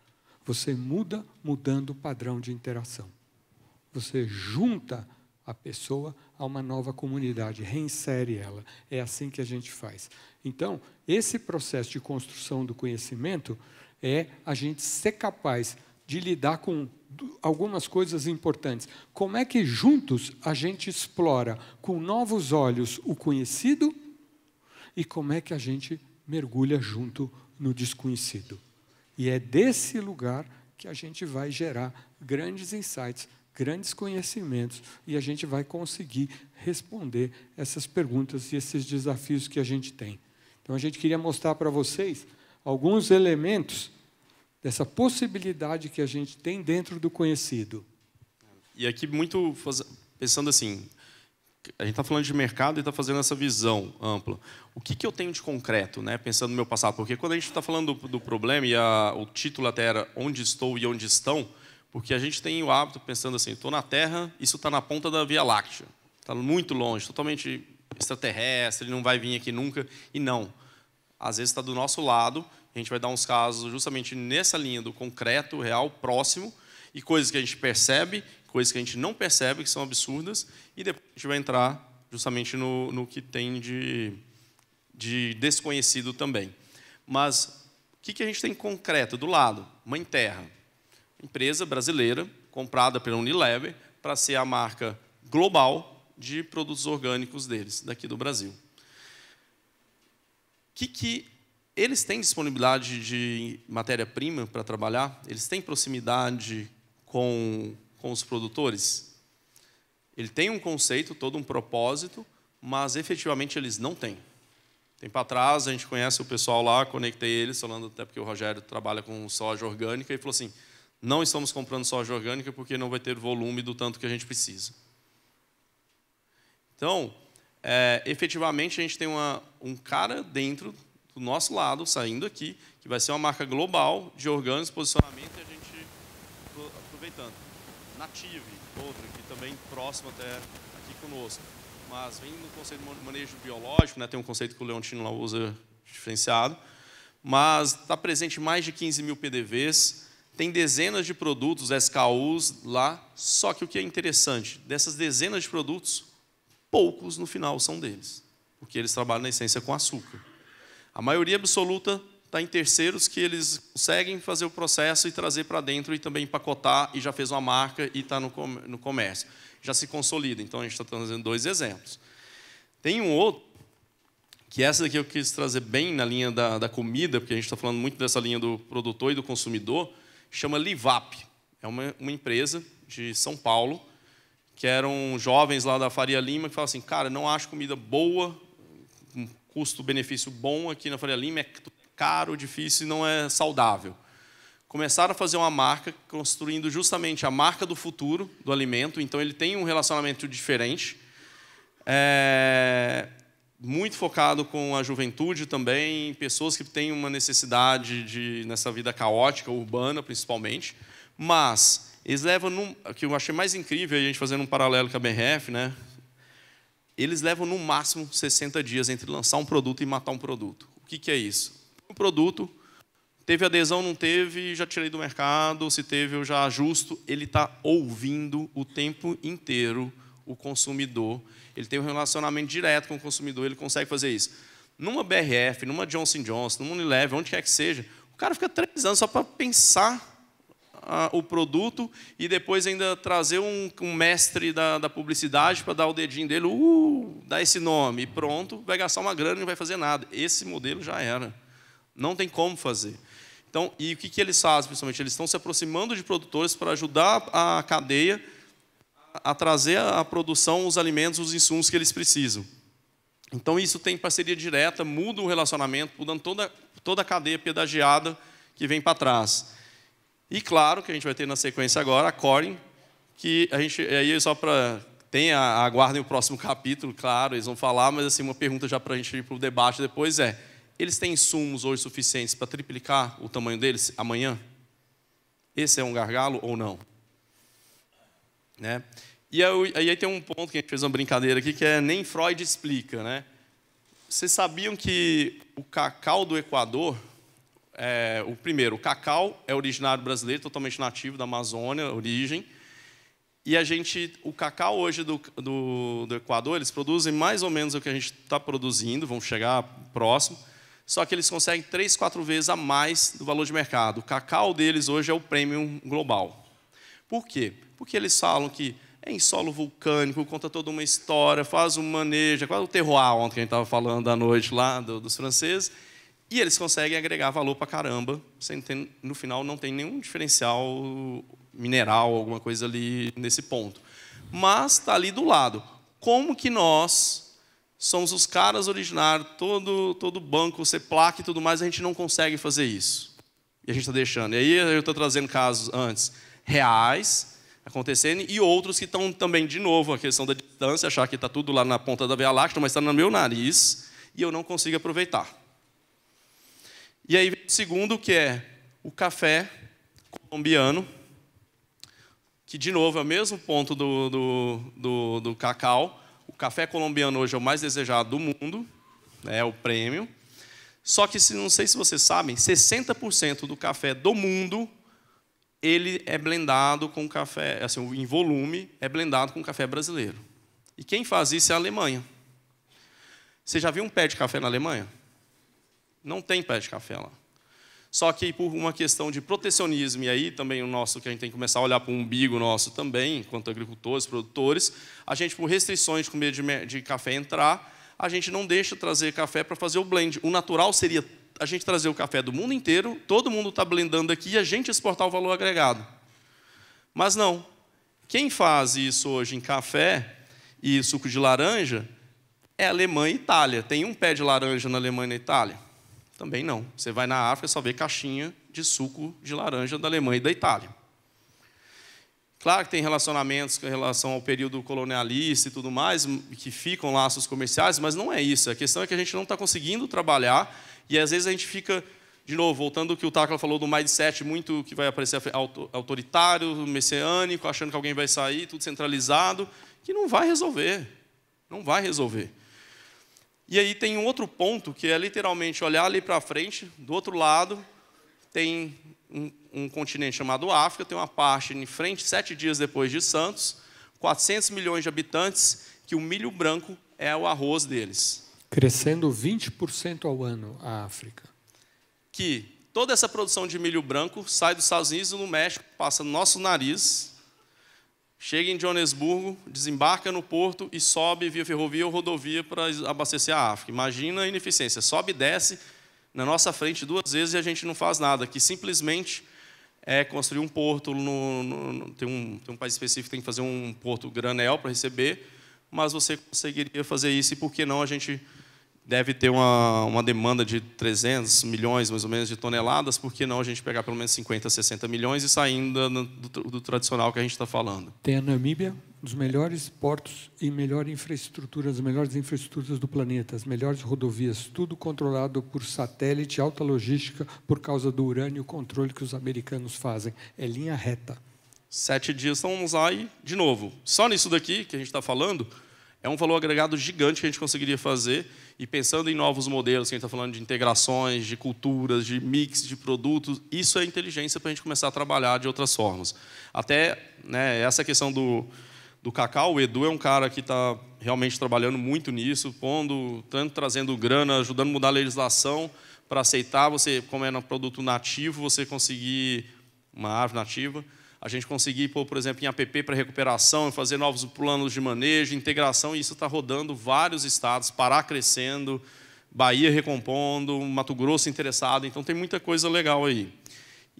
Você muda mudando o padrão de interação. Você junta a pessoa a uma nova comunidade, reinsere ela. É assim que a gente faz. Então, esse processo de construção do conhecimento é a gente ser capaz de lidar com algumas coisas importantes. Como é que juntos a gente explora com novos olhos o conhecido e como é que a gente mergulha junto no desconhecido? E é desse lugar que a gente vai gerar grandes insights, grandes conhecimentos, e a gente vai conseguir responder essas perguntas e esses desafios que a gente tem. Então, a gente queria mostrar para vocês alguns elementos dessa possibilidade que a gente tem dentro do conhecido. E aqui, muito pensando assim, a gente está falando de mercado e está fazendo essa visão ampla. O que, que eu tenho de concreto, né? pensando no meu passado? Porque quando a gente está falando do, do, problema, e a, o título até era Onde Estou e Onde Estão, porque a gente tem o hábito pensando assim, estou na Terra, isso está na ponta da Via Láctea, está muito longe, totalmente extraterrestre, ele não vai vir aqui nunca, e não. Às vezes está do nosso lado, a gente vai dar uns casos justamente nessa linha do concreto, real, próximo, e coisas que a gente percebe coisas que a gente não percebe, que são absurdas, e depois a gente vai entrar justamente no, no que tem de, de desconhecido também. Mas o que, que a gente tem concreto do lado? Mãe Terra, empresa brasileira comprada pela Unilever para ser a marca global de produtos orgânicos deles, daqui do Brasil. O que, que eles têm disponibilidade de matéria-prima para trabalhar? Eles têm proximidade com com os produtores? Ele tem um conceito, todo um propósito, mas efetivamente eles não têm. Tempo atrás, a gente conhece o pessoal lá, conectei eles, falando até porque o Rogério trabalha com soja orgânica, e falou assim: não estamos comprando soja orgânica porque não vai ter volume do tanto que a gente precisa. Então, é, efetivamente, a gente tem uma, um cara dentro do nosso lado, saindo aqui, que vai ser uma marca global de orgânicos, posicionamento, e a gente aproveitando. Native, outra aqui também próxima até aqui conosco. Mas vem no conceito de manejo biológico, né, tem um conceito que o Leontino lá usa diferenciado, mas está presente em mais de 15 mil PDVs, tem dezenas de produtos SKUs lá, só que o que é interessante, dessas dezenas de produtos, poucos no final são deles, porque eles trabalham na essência com açúcar. A maioria absoluta está em terceiros que eles conseguem fazer o processo e trazer para dentro e também empacotar e já fez uma marca e está no, com no comércio. Já se consolida. Então, a gente está trazendo dois exemplos. Tem um outro, que essa daqui eu quis trazer bem na linha da, da comida, porque a gente está falando muito dessa linha do produtor e do consumidor, chama Livap. É uma, uma empresa de São Paulo, que eram jovens lá da Faria Lima, que falavam assim, cara, não acho comida boa, um custo-benefício bom aqui na Faria Lima, é caro, difícil e não é saudável. Começaram a fazer uma marca, construindo justamente a marca do futuro do alimento, então ele tem um relacionamento diferente. É, muito focado com a juventude também, pessoas que têm uma necessidade de nessa vida caótica, urbana principalmente, mas eles levam num, que eu achei mais incrível a gente fazendo um paralelo com a BRF, né? Eles levam no máximo 60 dias entre lançar um produto e matar um produto. O que, que é isso? produto, teve adesão, não teve, já tirei do mercado, se teve, eu já ajusto. Ele está ouvindo o tempo inteiro o consumidor, ele tem um relacionamento direto com o consumidor, ele consegue fazer isso. Numa BRF, numa Johnson Johnson, numa Unilever, onde quer que seja, o cara fica três anos só para pensar o produto e depois ainda trazer um, um mestre da, da publicidade para dar o dedinho dele, uh, dar esse nome, pronto, vai gastar uma grana e não vai fazer nada. Esse modelo já era. Não tem como fazer. Então, e o que, que eles fazem, principalmente? Eles estão se aproximando de produtores para ajudar a cadeia a trazer à produção os alimentos, os insumos que eles precisam. Então, isso tem parceria direta, muda o relacionamento, mudando toda, toda a cadeia pedagiada que vem para trás. E, claro, que a gente vai ter na sequência agora a Corin, que a gente, aí só para... Tem, aguardem o próximo capítulo, claro, eles vão falar, mas assim, uma pergunta já para a gente ir para o debate depois é, eles têm insumos hoje suficientes para triplicar o tamanho deles amanhã? Esse é um gargalo ou não? Né? E aí, aí tem um ponto que a gente fez uma brincadeira aqui que é nem Freud explica, né? Vocês sabiam que o cacau do Equador, é, o primeiro, o cacau é originário brasileiro, totalmente nativo da Amazônia, origem. E a gente, o cacau hoje do, do, do Equador, eles produzem mais ou menos o que a gente está produzindo, vão chegar próximo só que eles conseguem três, quatro vezes a mais do valor de mercado. O cacau deles hoje é o premium global. Por quê? Porque eles falam que é em solo vulcânico, conta toda uma história, faz um manejo, é quase o terroir ontem que a gente estava falando à noite lá do, dos franceses, e eles conseguem agregar valor para caramba, sem ter, no final não tem nenhum diferencial mineral, alguma coisa ali nesse ponto. Mas está ali do lado. Como que nós somos os caras originários, todo, todo banco, você placa e tudo mais, a gente não consegue fazer isso. E a gente está deixando. E aí eu estou trazendo casos antes reais acontecendo e outros que estão também, de novo, a questão da distância, achar que está tudo lá na ponta da Via Láctea, mas está no meu nariz e eu não consigo aproveitar. E aí, segundo, que é o café colombiano, que, de novo, é o mesmo ponto do, do, do, do cacau, café colombiano hoje é o mais desejado do mundo, né, é o prêmio. Só que, não sei se vocês sabem, 60% do café do mundo ele é blendado com café, assim, em volume, é blendado com café brasileiro. E quem faz isso é a Alemanha. Você já viu um pé de café na Alemanha? Não tem pé de café lá. Só que por uma questão de protecionismo, e aí também o nosso, que a gente tem que começar a olhar para o umbigo nosso também, enquanto agricultores, produtores, a gente, por restrições com medo de, de café entrar, a gente não deixa trazer café para fazer o blend. O natural seria a gente trazer o café do mundo inteiro, todo mundo está blendando aqui e a gente exportar o valor agregado. Mas não. Quem faz isso hoje em café e suco de laranja é Alemanha e Itália. Tem um pé de laranja na Alemanha e na Itália. Também não. Você vai na África só vê caixinha de suco de laranja da Alemanha e da Itália. Claro que tem relacionamentos com relação ao período colonialista e tudo mais, que ficam laços comerciais, mas não é isso. A questão é que a gente não está conseguindo trabalhar e às vezes a gente fica, de novo, voltando ao que o Takla falou do mindset muito que vai aparecer autoritário, messiânico, achando que alguém vai sair, tudo centralizado, que não vai resolver. Não vai resolver. E aí tem um outro ponto, que é literalmente olhar ali para frente, do outro lado tem um, um, continente chamado África, tem uma parte em frente, sete dias depois de Santos, 400 milhões de habitantes, que o milho branco é o arroz deles. Crescendo 20% ao ano a África. Que toda essa produção de milho branco sai dos Estados Unidos e no México, passa no nosso nariz, Chega em Joanesburgo, desembarca no porto e sobe via ferrovia ou rodovia para abastecer a África. Imagina a ineficiência. Sobe e desce na nossa frente duas vezes e a gente não faz nada, que simplesmente é construir um porto. No, no, tem, um, tem um país específico que tem que fazer um porto granel para receber, mas você conseguiria fazer isso e por que não a gente deve ter uma, uma demanda de 300 milhões, mais ou menos, de toneladas, por que não a gente pegar pelo menos 50, 60 milhões e saindo do, do tradicional que a gente está falando? Tem a Namíbia, os melhores portos e melhor infraestrutura, as melhores infraestruturas do planeta, as melhores rodovias, tudo controlado por satélite, alta logística, por causa do urânio, o controle que os americanos fazem. É linha reta. Sete dias, então vamos lá e, de novo, só nisso daqui que a gente está falando, é um valor agregado gigante que a gente conseguiria fazer e pensando em novos modelos, que a gente está falando de integrações, de culturas, de mix de produtos, isso é inteligência para a gente começar a trabalhar de outras formas. Até né, essa questão do, do cacau, o Edu é um cara que está realmente trabalhando muito nisso, pondo, tanto trazendo grana, ajudando a mudar a legislação para aceitar você, como é um produto nativo, você conseguir uma árvore nativa a gente conseguir pôr, por exemplo, em app para recuperação, fazer novos planos de manejo, integração, e isso está rodando vários estados, Pará crescendo, Bahia recompondo, Mato Grosso interessado, então tem muita coisa legal aí.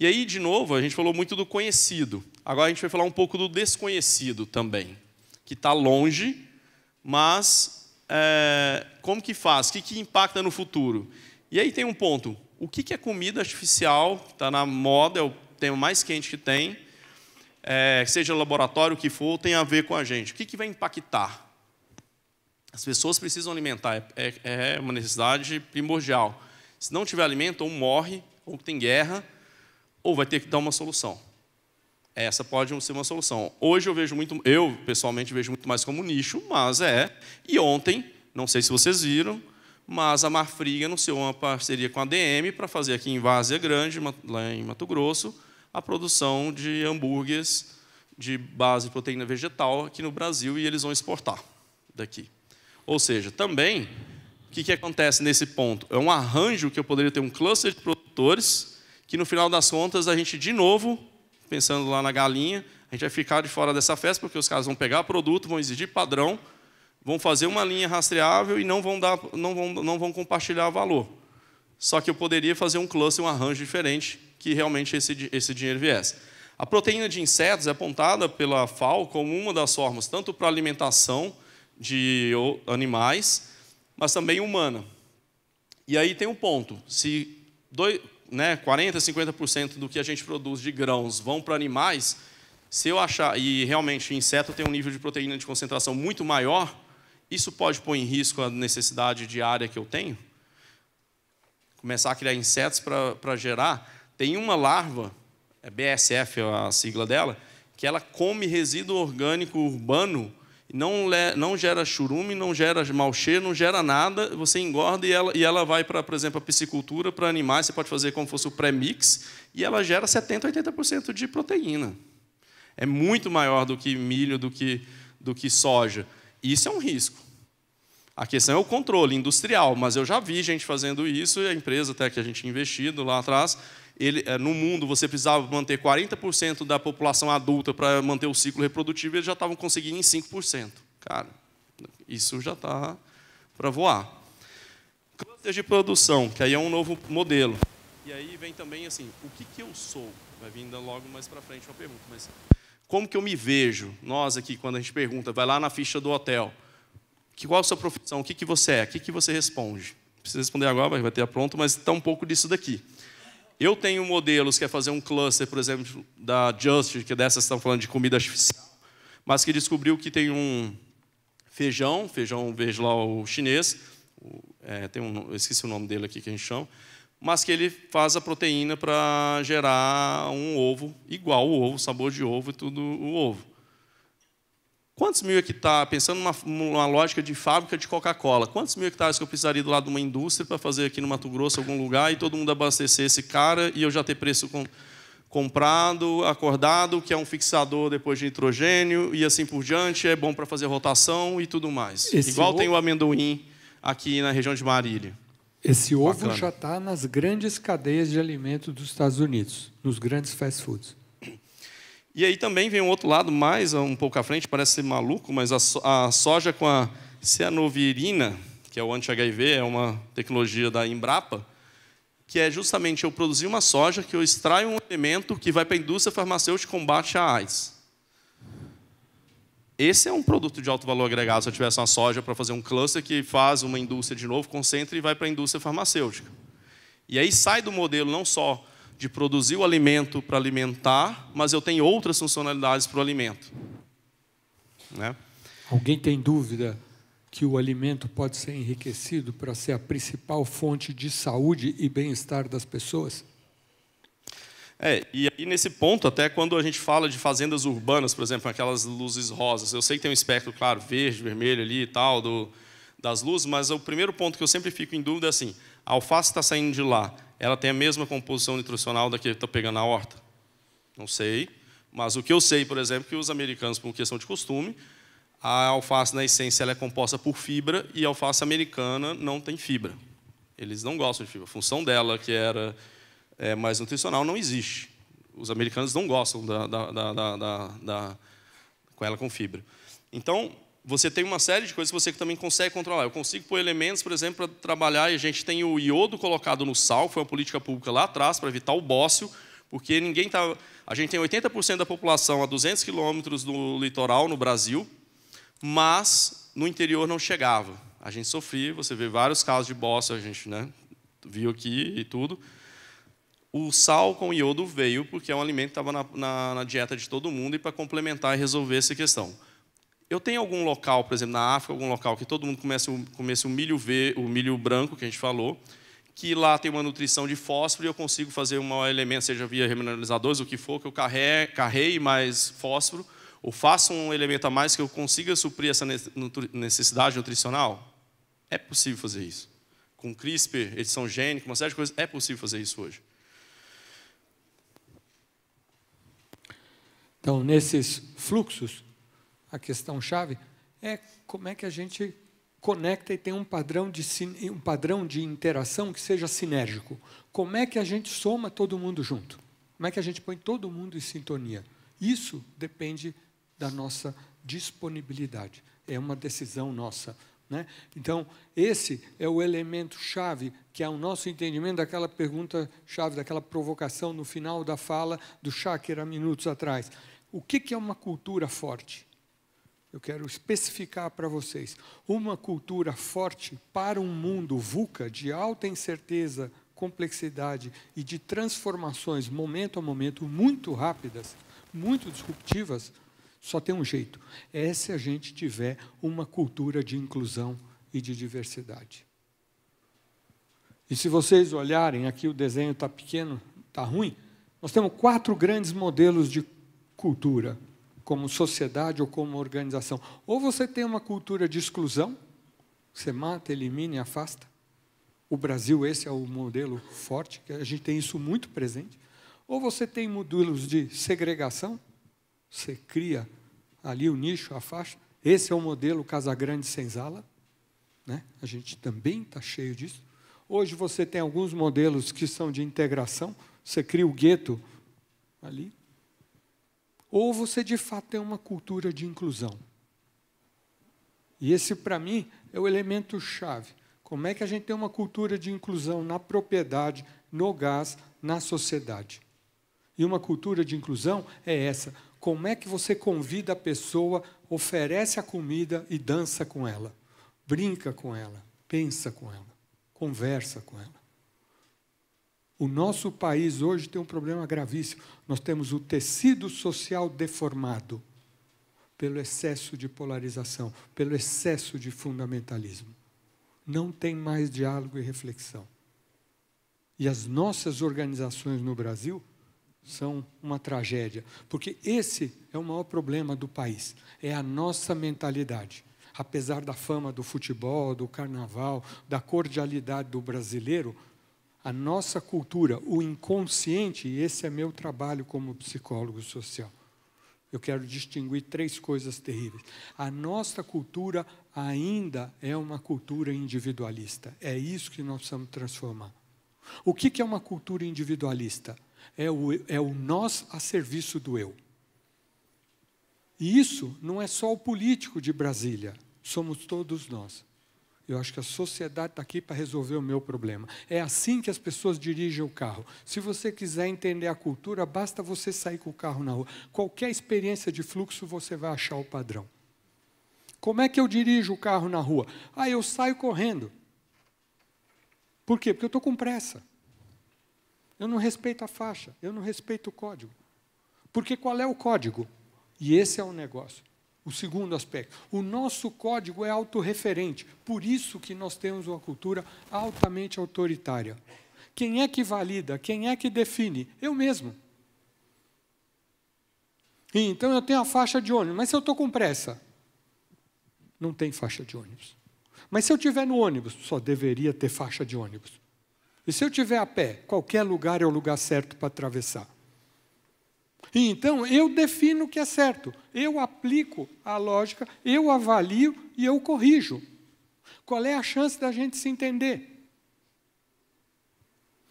E aí, de novo, a gente falou muito do conhecido, agora a gente vai falar um pouco do desconhecido também, que está longe, mas é, como que faz? O que, que impacta no futuro? E aí tem um ponto, o que, que é comida artificial, está na moda, é o tema mais quente que tem, é, seja laboratório o que for, tem a ver com a gente. O que, que vai impactar? As pessoas precisam alimentar, é, é, é uma necessidade primordial. Se não tiver alimento, ou morre, ou tem guerra, ou vai ter que dar uma solução. Essa pode ser uma solução. Hoje eu vejo muito, eu pessoalmente vejo muito mais como nicho, mas é. E ontem, não sei se vocês viram, mas a Marfrig anunciou uma parceria com a DM para fazer aqui em Várzea Grande, lá em Mato Grosso, a produção de hambúrgueres de base de proteína vegetal aqui no Brasil e eles vão exportar daqui. Ou seja, também, o que, que acontece nesse ponto? É um arranjo que eu poderia ter um cluster de produtores que, no final das contas, a gente, de novo, pensando lá na galinha, a gente vai ficar de fora dessa festa porque os caras vão pegar produto, vão exigir padrão, vão fazer uma linha rastreável e não vão, dar, não vão, não vão compartilhar valor. Só que eu poderia fazer um cluster, um arranjo diferente, que realmente esse, esse dinheiro viesse. A proteína de insetos é apontada pela FAO como uma das formas, tanto para alimentação de animais, mas também humana. E aí tem um ponto: se dois, né, 40, 50% do que a gente produz de grãos vão para animais, se eu achar, e realmente inseto tem um nível de proteína de concentração muito maior, isso pode pôr em risco a necessidade diária que eu tenho? Começar a criar insetos para gerar. Tem uma larva, é BSF é a sigla dela, que ela come resíduo orgânico urbano, não, não gera churume, não gera mau cheiro, não gera nada, você engorda e ela, e ela vai para, por exemplo, a piscicultura, para animais, você pode fazer como fosse o pré-mix, e ela gera 70%, 80% de proteína. É muito maior do que milho, do que, do que soja. Isso é um risco. A questão é o controle industrial, mas eu já vi gente fazendo isso, e a empresa até que a gente tinha investido lá atrás, ele, é, no mundo você precisava manter 40% da população adulta para manter o ciclo reprodutivo, eles já estavam conseguindo em 5%. Cara, isso já está para voar. Cluster de produção, que aí é um novo modelo. E aí vem também assim, o que, que eu sou? Vai vir ainda logo mais para frente uma pergunta, mas como que eu me vejo? Nós aqui, quando a gente pergunta, vai lá na ficha do hotel, que, qual a sua profissão, o que, que você é, o que, que você responde? Precisa responder agora, vai ter pronto, mas está um pouco disso daqui. Eu tenho modelos que é fazer um cluster, por exemplo, da Just, que dessas estão falando de comida artificial, mas que descobriu que tem um feijão, feijão vejo lá o chinês, é, tem um, eu esqueci o nome dele aqui que a gente chama, mas que ele faz a proteína para gerar um ovo igual o ovo, sabor de ovo e tudo o ovo. Quantos mil hectares, pensando numa, numa lógica de fábrica de Coca-Cola, quantos mil hectares que eu precisaria do lado de uma indústria para fazer aqui no Mato Grosso, algum lugar, e todo mundo abastecer esse cara e eu já ter preço com, comprado, acordado, que é um fixador depois de nitrogênio e assim por diante, é bom para fazer rotação e tudo mais. Esse Igual ovo... tem o amendoim aqui na região de Marília. Esse ovo Bacana. já está nas grandes cadeias de alimento dos Estados Unidos, nos grandes fast foods. E aí também vem um outro lado, mais um pouco à frente, parece ser maluco, mas a, soja com a cianovirina, que é o anti-HIV, é uma tecnologia da Embrapa, que é justamente eu produzir uma soja que eu extraio um elemento que vai para a indústria farmacêutica e combate a AIDS. Esse é um produto de alto valor agregado. Se eu tivesse uma soja para fazer um cluster que faz uma indústria de novo, concentra e vai para a indústria farmacêutica. E aí sai do modelo não só de produzir o alimento para alimentar, mas eu tenho outras funcionalidades para o alimento. Né? Alguém tem dúvida que o alimento pode ser enriquecido para ser a principal fonte de saúde e bem-estar das pessoas? É, e nesse ponto, até quando a gente fala de fazendas urbanas, por exemplo, aquelas luzes rosas, eu sei que tem um espectro, claro, verde, vermelho ali e tal, do, das luzes, mas o primeiro ponto que eu sempre fico em dúvida é assim: a alface está saindo de lá, ela tem a mesma composição nutricional da que está pegando na horta? Não sei. Mas o que eu sei, por exemplo, é que os americanos, por questão de costume, a alface na essência é composta por fibra e a alface americana não tem fibra. Eles não gostam de fibra. A função dela, que era é, mais nutricional, não existe. Os americanos não gostam da, da, da, da com ela com fibra. Então, você tem uma série de coisas que você também consegue controlar. Eu consigo pôr elementos, por exemplo, para trabalhar, e a gente tem o iodo colocado no sal, foi uma política pública lá atrás para evitar o bócio, porque ninguém está... A gente tem 80% da população a 200 quilômetros do litoral no Brasil, mas no interior não chegava. A gente sofria, você vê vários casos de bócio, a gente né, viu aqui e tudo. O sal com iodo veio porque é um alimento que estava na, na, na dieta de todo mundo e para complementar e resolver essa questão. Eu tenho algum local, por exemplo, na África, algum local que todo mundo começa o, comece o milho ver o milho branco que a gente falou, que lá tem uma nutrição de fósforo e eu consigo fazer um elemento, seja via remineralizadores, o que for, que eu carregue, carregue mais fósforo, ou faça um elemento a mais que eu consiga suprir essa necessidade nutricional? É possível fazer isso. Com CRISPR, edição gênica, uma série de coisas, é possível fazer isso hoje. Então, nesses fluxos, a questão chave é como é que a gente conecta e tem um padrão de um padrão de interação que seja sinérgico. Como é que a gente soma todo mundo junto? Como é que a gente põe todo mundo em sintonia? Isso depende da nossa disponibilidade. É uma decisão nossa. Né? Então, esse é o elemento-chave, que é o nosso entendimento daquela pergunta-chave, daquela provocação no final da fala do Chakra minutos atrás. O que, que é uma cultura forte? eu quero especificar para vocês. Uma cultura forte para um mundo VUCA de alta incerteza, complexidade e de transformações momento a momento muito rápidas, muito disruptivas, só tem um jeito: é se a gente tiver uma cultura de inclusão e de diversidade. E se vocês olharem, aqui o desenho está pequeno, está ruim. Nós temos quatro grandes modelos de cultura como sociedade ou como organização. Ou você tem uma cultura de exclusão, você mata, elimina e afasta. O Brasil, esse é o modelo forte, a gente tem isso muito presente. Ou você tem modelos de segregação, você cria ali o nicho, a faixa. Esse é o modelo casa Grande Senzala. Né? A gente também está cheio disso. Hoje você tem alguns modelos que são de integração. Você cria o gueto ali, ou você de fato tem é uma cultura de inclusão. E esse, para mim, é o elemento chave. Como é que a gente tem uma cultura de inclusão na propriedade, no gás, na sociedade? E uma cultura de inclusão é essa. Como é que você convida a pessoa, oferece a comida e dança com ela, brinca com ela, pensa com ela, conversa com ela? O nosso país hoje tem um problema gravíssimo. Nós temos o tecido social deformado pelo excesso de polarização, pelo excesso de fundamentalismo. Não tem mais diálogo e reflexão. E as nossas organizações no Brasil são uma tragédia, porque esse é o maior problema do país, é a nossa mentalidade. Apesar da fama do futebol, do carnaval, da cordialidade do brasileiro, a nossa cultura, o inconsciente, e esse é meu trabalho como psicólogo social. Eu quero distinguir três coisas terríveis. A nossa cultura ainda é uma cultura individualista. É isso que nós precisamos transformar. O que é uma cultura individualista? É o, é o nós a serviço do eu. E isso não é só o político de Brasília, somos todos nós. Eu acho que a sociedade está aqui para resolver o meu problema. É assim que as pessoas dirigem o carro. Se você quiser entender a cultura, basta você sair com o carro na rua. Qualquer experiência de fluxo, você vai achar o padrão. Como é que eu dirijo o carro na rua? Ah, eu saio correndo. Por quê? Porque eu estou com pressa. Eu não respeito a faixa, eu não respeito o código. Porque qual é o código? E esse é o negócio. O segundo aspecto, o nosso código é autorreferente, por isso que nós temos uma cultura altamente autoritária. Quem é que valida? Quem é que define? Eu mesmo. E, então eu tenho a faixa de ônibus, mas se eu estou com pressa, não tem faixa de ônibus. Mas se eu tiver no ônibus, só deveria ter faixa de ônibus. E se eu tiver a pé, qualquer lugar é o lugar certo para atravessar. E então eu defino o que é certo, eu aplico a lógica, eu avalio e eu corrijo. Qual é a chance da gente se entender?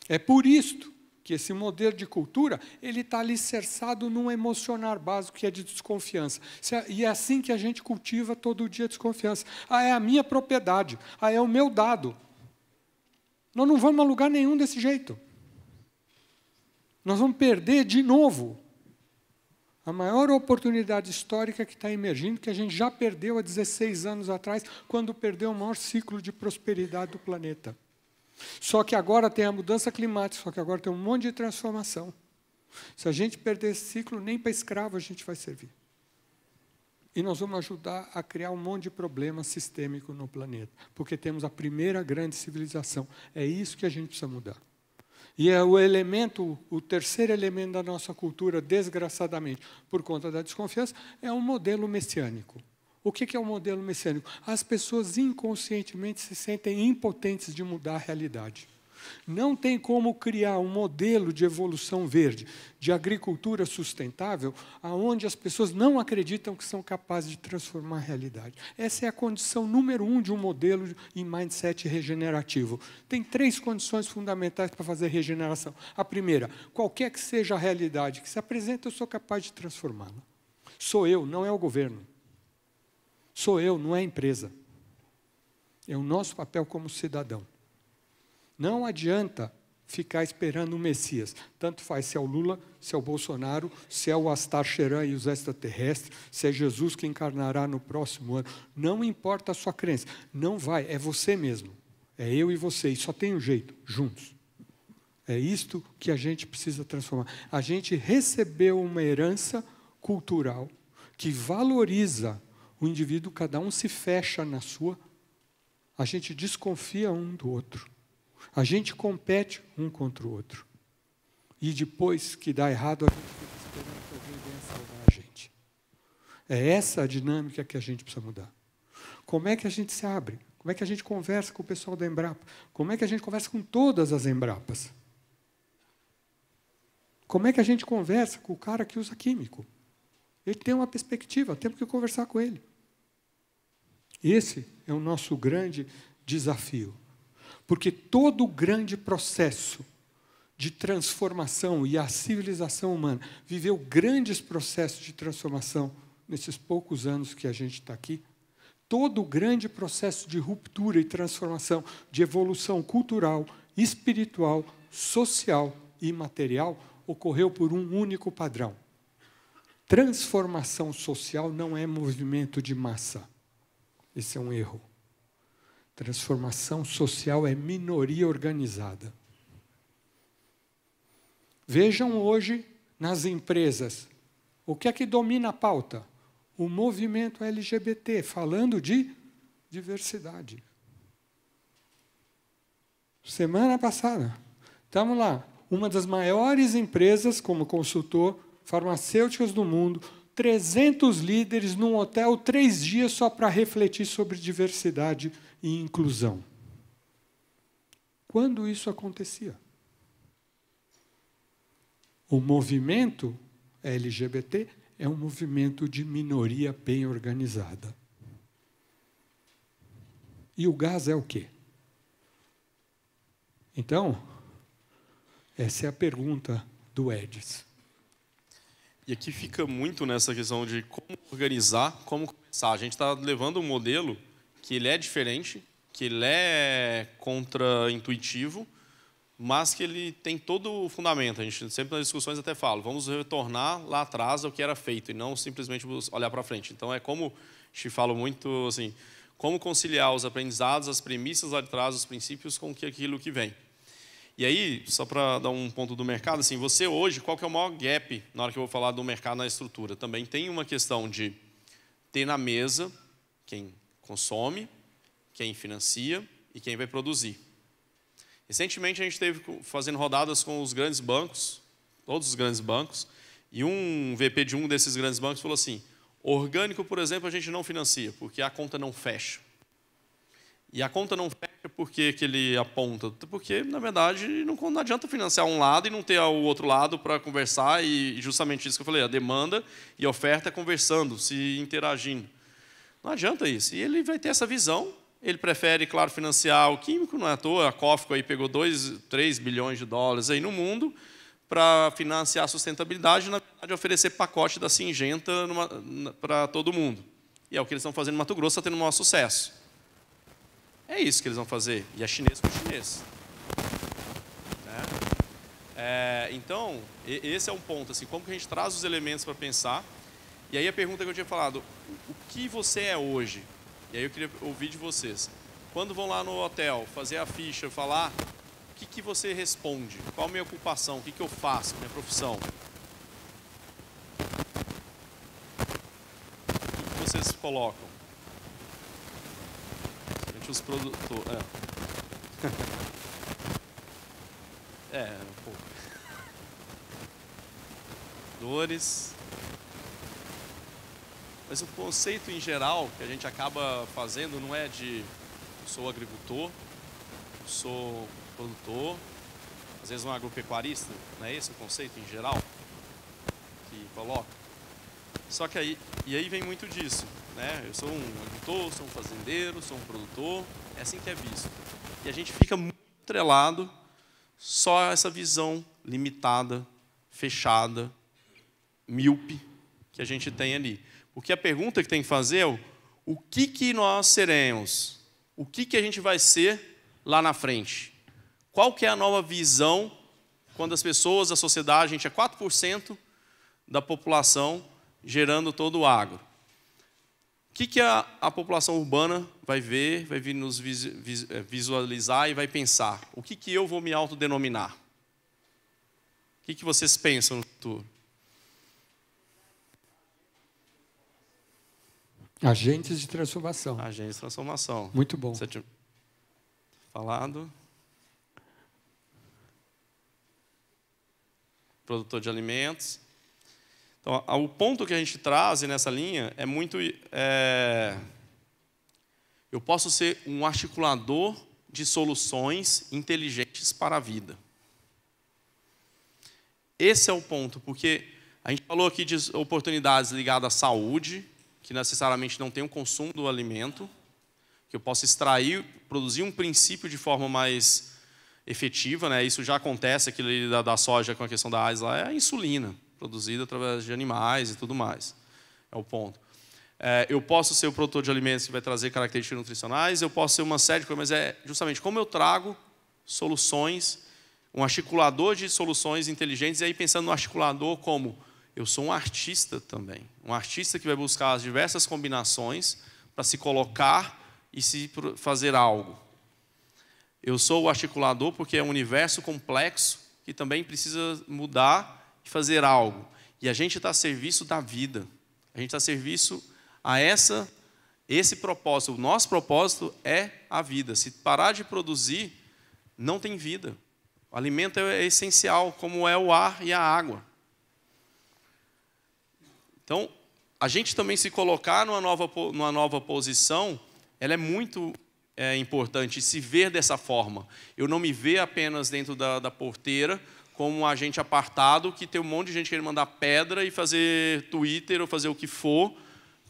É por isto que esse modelo de cultura ele está alicerçado num emocionar básico que é de desconfiança. É, e é assim que a gente cultiva todo dia a desconfiança. Ah, é a minha propriedade, ah, é o meu dado. Nós não vamos a lugar nenhum desse jeito. Nós vamos perder de novo a maior oportunidade histórica que está emergindo, que a gente já perdeu há 16 anos atrás, quando perdeu o maior ciclo de prosperidade do planeta. Só que agora tem a mudança climática, só que agora tem um monte de transformação. Se a gente perder esse ciclo, nem para escravo a gente vai servir. E nós vamos ajudar a criar um monte de problema sistêmico no planeta, porque temos a primeira grande civilização. É isso que a gente precisa mudar. E é o elemento, o terceiro elemento da nossa cultura, desgraçadamente, por conta da desconfiança, é o modelo messiânico. O que é o modelo messiânico? As pessoas inconscientemente se sentem impotentes de mudar a realidade. Não tem como criar um modelo de evolução verde, de agricultura sustentável, aonde as pessoas não acreditam que são capazes de transformar a realidade. Essa é a condição número um de um modelo em mindset regenerativo. Tem três condições fundamentais para fazer regeneração. A primeira, qualquer que seja a realidade que se apresenta, eu sou capaz de transformá-la. Sou eu, não é o governo. Sou eu, não é a empresa. É o nosso papel como cidadão. Não adianta ficar esperando o Messias. Tanto faz se é o Lula, se é o Bolsonaro, se é o Astar Xerã e os extraterrestres, se é Jesus que encarnará no próximo ano. Não importa a sua crença. Não vai, é você mesmo. É eu e você. E só tem um jeito, juntos. É isto que a gente precisa transformar. A gente recebeu uma herança cultural que valoriza o indivíduo, cada um se fecha na sua. A gente desconfia um do outro. A gente compete um contra o outro. E depois que dá errado, a gente fica esperando que alguém venha salvar a gente. É essa a dinâmica que a gente precisa mudar. Como é que a gente se abre? Como é que a gente conversa com o pessoal da Embrapa? Como é que a gente conversa com todas as Embrapas? Como é que a gente conversa com o cara que usa químico? Ele tem uma perspectiva, temos que conversar com ele. Esse é o nosso grande desafio. Porque todo o grande processo de transformação e a civilização humana viveu grandes processos de transformação nesses poucos anos que a gente está aqui. Todo o grande processo de ruptura e transformação, de evolução cultural, espiritual, social e material ocorreu por um único padrão. Transformação social não é movimento de massa. Esse é um erro. Transformação social é minoria organizada. Vejam hoje nas empresas o que é que domina a pauta? O movimento LGBT, falando de diversidade. Semana passada, estamos lá, uma das maiores empresas como consultor farmacêuticas do mundo, 300 líderes num hotel, três dias só para refletir sobre diversidade e inclusão. Quando isso acontecia? O movimento LGBT é um movimento de minoria bem organizada. E o gás é o quê? Então, essa é a pergunta do Edis. E aqui fica muito nessa questão de como organizar, como começar. A gente está levando um modelo que ele é diferente, que ele é contraintuitivo, mas que ele tem todo o fundamento. A gente sempre nas discussões até fala, vamos retornar lá atrás ao que era feito e não simplesmente olhar para frente. Então é como te falo muito assim, como conciliar os aprendizados, as premissas lá de trás, os princípios com aquilo que vem. E aí, só para dar um ponto do mercado, assim, você hoje, qual que é o maior gap na hora que eu vou falar do mercado na estrutura? Também tem uma questão de ter na mesa, quem consome, quem financia e quem vai produzir. Recentemente a gente esteve fazendo rodadas com os grandes bancos, todos os grandes bancos, e um VP de um desses grandes bancos falou assim: orgânico, por exemplo, a gente não financia, porque a conta não fecha. E a conta não fecha porque que ele aponta? Porque, na verdade, não, não adianta financiar um lado e não ter o outro lado para conversar, e justamente isso que eu falei, a demanda e a oferta conversando, se interagindo. Não adianta isso. E ele vai ter essa visão. Ele prefere, claro, financiar o químico, não é à toa. A Cofco aí pegou 2, 3 bilhões de dólares aí no mundo para financiar a sustentabilidade, na verdade, oferecer pacote da Singenta para todo mundo. E é o que eles estão fazendo no Mato Grosso, está tendo um maior sucesso. É isso que eles vão fazer. E é chinês com chinês. Né? É, então, esse é um ponto. Assim, como que a gente traz os elementos para pensar e aí a pergunta que eu tinha falado, o que você é hoje? E aí eu queria ouvir de vocês. Quando vão lá no hotel fazer a ficha, falar, ah, o que, que você responde? Qual a minha ocupação? O que, que eu faço? Minha profissão? O que, vocês vocês colocam? Gente, os produtores. É. é, um pouco. Dores. Mas o conceito em geral que a gente acaba fazendo não é de sou agricultor, sou produtor, às vezes um agropecuarista, não é esse o conceito em geral que coloca? Só que aí, e aí vem muito disso, né? Eu sou um agricultor, sou um fazendeiro, sou um produtor, é assim que é visto. E a gente fica muito atrelado só a essa visão limitada, fechada, míope que a gente tem ali. O que a pergunta que tem que fazer é o que, que nós seremos? O que, que a gente vai ser lá na frente? Qual que é a nova visão quando as pessoas, a sociedade, a gente é 4% da população gerando todo o agro? O que, que a, a população urbana vai ver, vai vir nos eh, visualizar e vai pensar? O que, que eu vou me autodenominar? O que, que vocês pensam no futuro? Agentes de transformação. Agentes de transformação. Muito bom. Você tinha falado. Produtor de alimentos. Então, o ponto que a gente traz nessa linha é muito. É... eu posso ser um articulador de soluções inteligentes para a vida. Esse é o ponto, porque a gente falou aqui de oportunidades ligadas à saúde, que necessariamente não tem um consumo do alimento, que eu possa extrair, produzir um princípio de forma mais efetiva, né? Isso já acontece aquilo ali da, da soja com a questão da AIDS lá, é a insulina produzida através de animais e tudo mais. É o ponto. É, eu posso ser o produtor de alimentos que vai trazer características nutricionais, eu posso ser uma série de coisas, mas é justamente como eu trago soluções, um articulador de soluções inteligentes, e aí pensando no articulador como eu sou um artista também. Um artista que vai buscar as diversas combinações para se colocar e se fazer algo. Eu sou o articulador porque é um universo complexo que também precisa mudar e fazer algo. E a gente está a serviço da vida. A gente está a serviço a essa, esse propósito. O nosso propósito é a vida. Se parar de produzir, não tem vida. O alimento é essencial, como é o ar e a água. Então, a gente também se colocar numa nova, numa nova posição, ela é muito é, importante, se ver dessa forma. Eu não me ver apenas dentro da, da porteira como um agente apartado que tem um monte de gente querendo mandar pedra e fazer Twitter ou fazer o que for,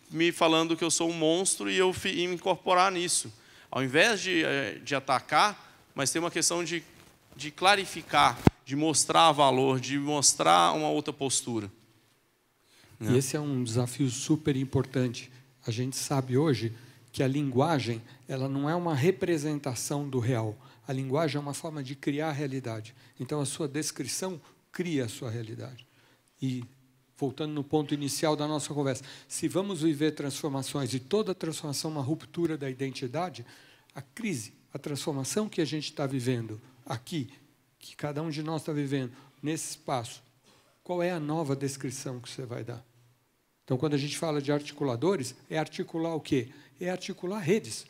me falando que eu sou um monstro e eu e me incorporar nisso. Ao invés de, é, de atacar, mas tem uma questão de, de clarificar, de mostrar valor, de mostrar uma outra postura. É. E esse é um desafio super importante. A gente sabe hoje que a linguagem ela não é uma representação do real. A linguagem é uma forma de criar a realidade. Então, a sua descrição cria a sua realidade. E, voltando no ponto inicial da nossa conversa, se vamos viver transformações e toda transformação é uma ruptura da identidade, a crise, a transformação que a gente está vivendo aqui, que cada um de nós está vivendo nesse espaço, qual é a nova descrição que você vai dar. Então, quando a gente fala de articuladores, é articular o quê? É articular redes.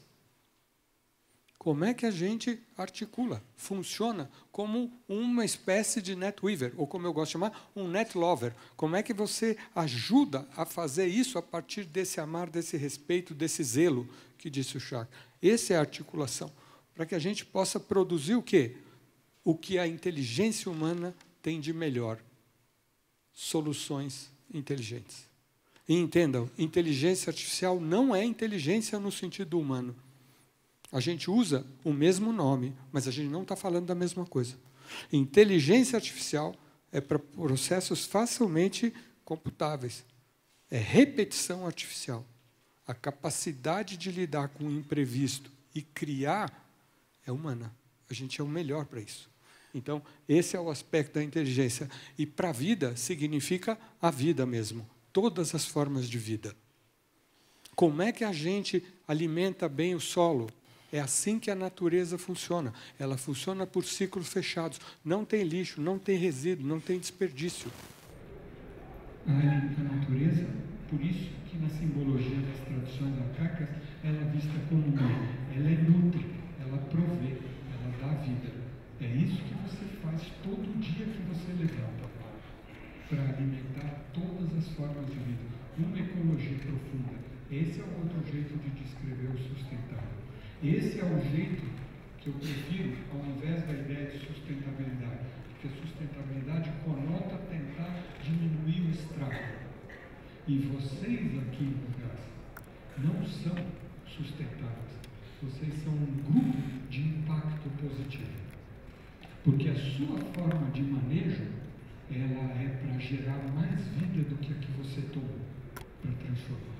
Como é que a gente articula? Funciona como uma espécie de net weaver, ou como eu gosto de chamar, um net lover. Como é que você ajuda a fazer isso a partir desse amar, desse respeito, desse zelo que disse o Chakra? Essa é a articulação, para que a gente possa produzir o quê? O que a inteligência humana tem de melhor, soluções inteligentes. E entendam, inteligência artificial não é inteligência no sentido humano. A gente usa o mesmo nome, mas a gente não está falando da mesma coisa. Inteligência artificial é para processos facilmente computáveis. É repetição artificial. A capacidade de lidar com o imprevisto e criar é humana. A gente é o melhor para isso. Então, esse é o aspecto da inteligência. E para a vida, significa a vida mesmo, todas as formas de vida. Como é que a gente alimenta bem o solo? É assim que a natureza funciona. Ela funciona por ciclos fechados. Não tem lixo, não tem resíduo, não tem desperdício. a natureza, por isso que na simbologia das tradições macacas, ela é vista como mãe. Ela é nutre, ela provê, ela dá vida. É isso que você faz todo dia que você levanta para alimentar todas as formas de vida. Uma ecologia profunda. Esse é o outro jeito de descrever o sustentável. Esse é o jeito que eu prefiro ao invés da ideia de sustentabilidade, porque sustentabilidade conota tentar diminuir o estrago. E vocês aqui no gás não são sustentáveis. Vocês são um grupo de impacto positivo. Porque a sua forma de manejo, ela é para gerar mais vida do que a que você tomou, para transformar.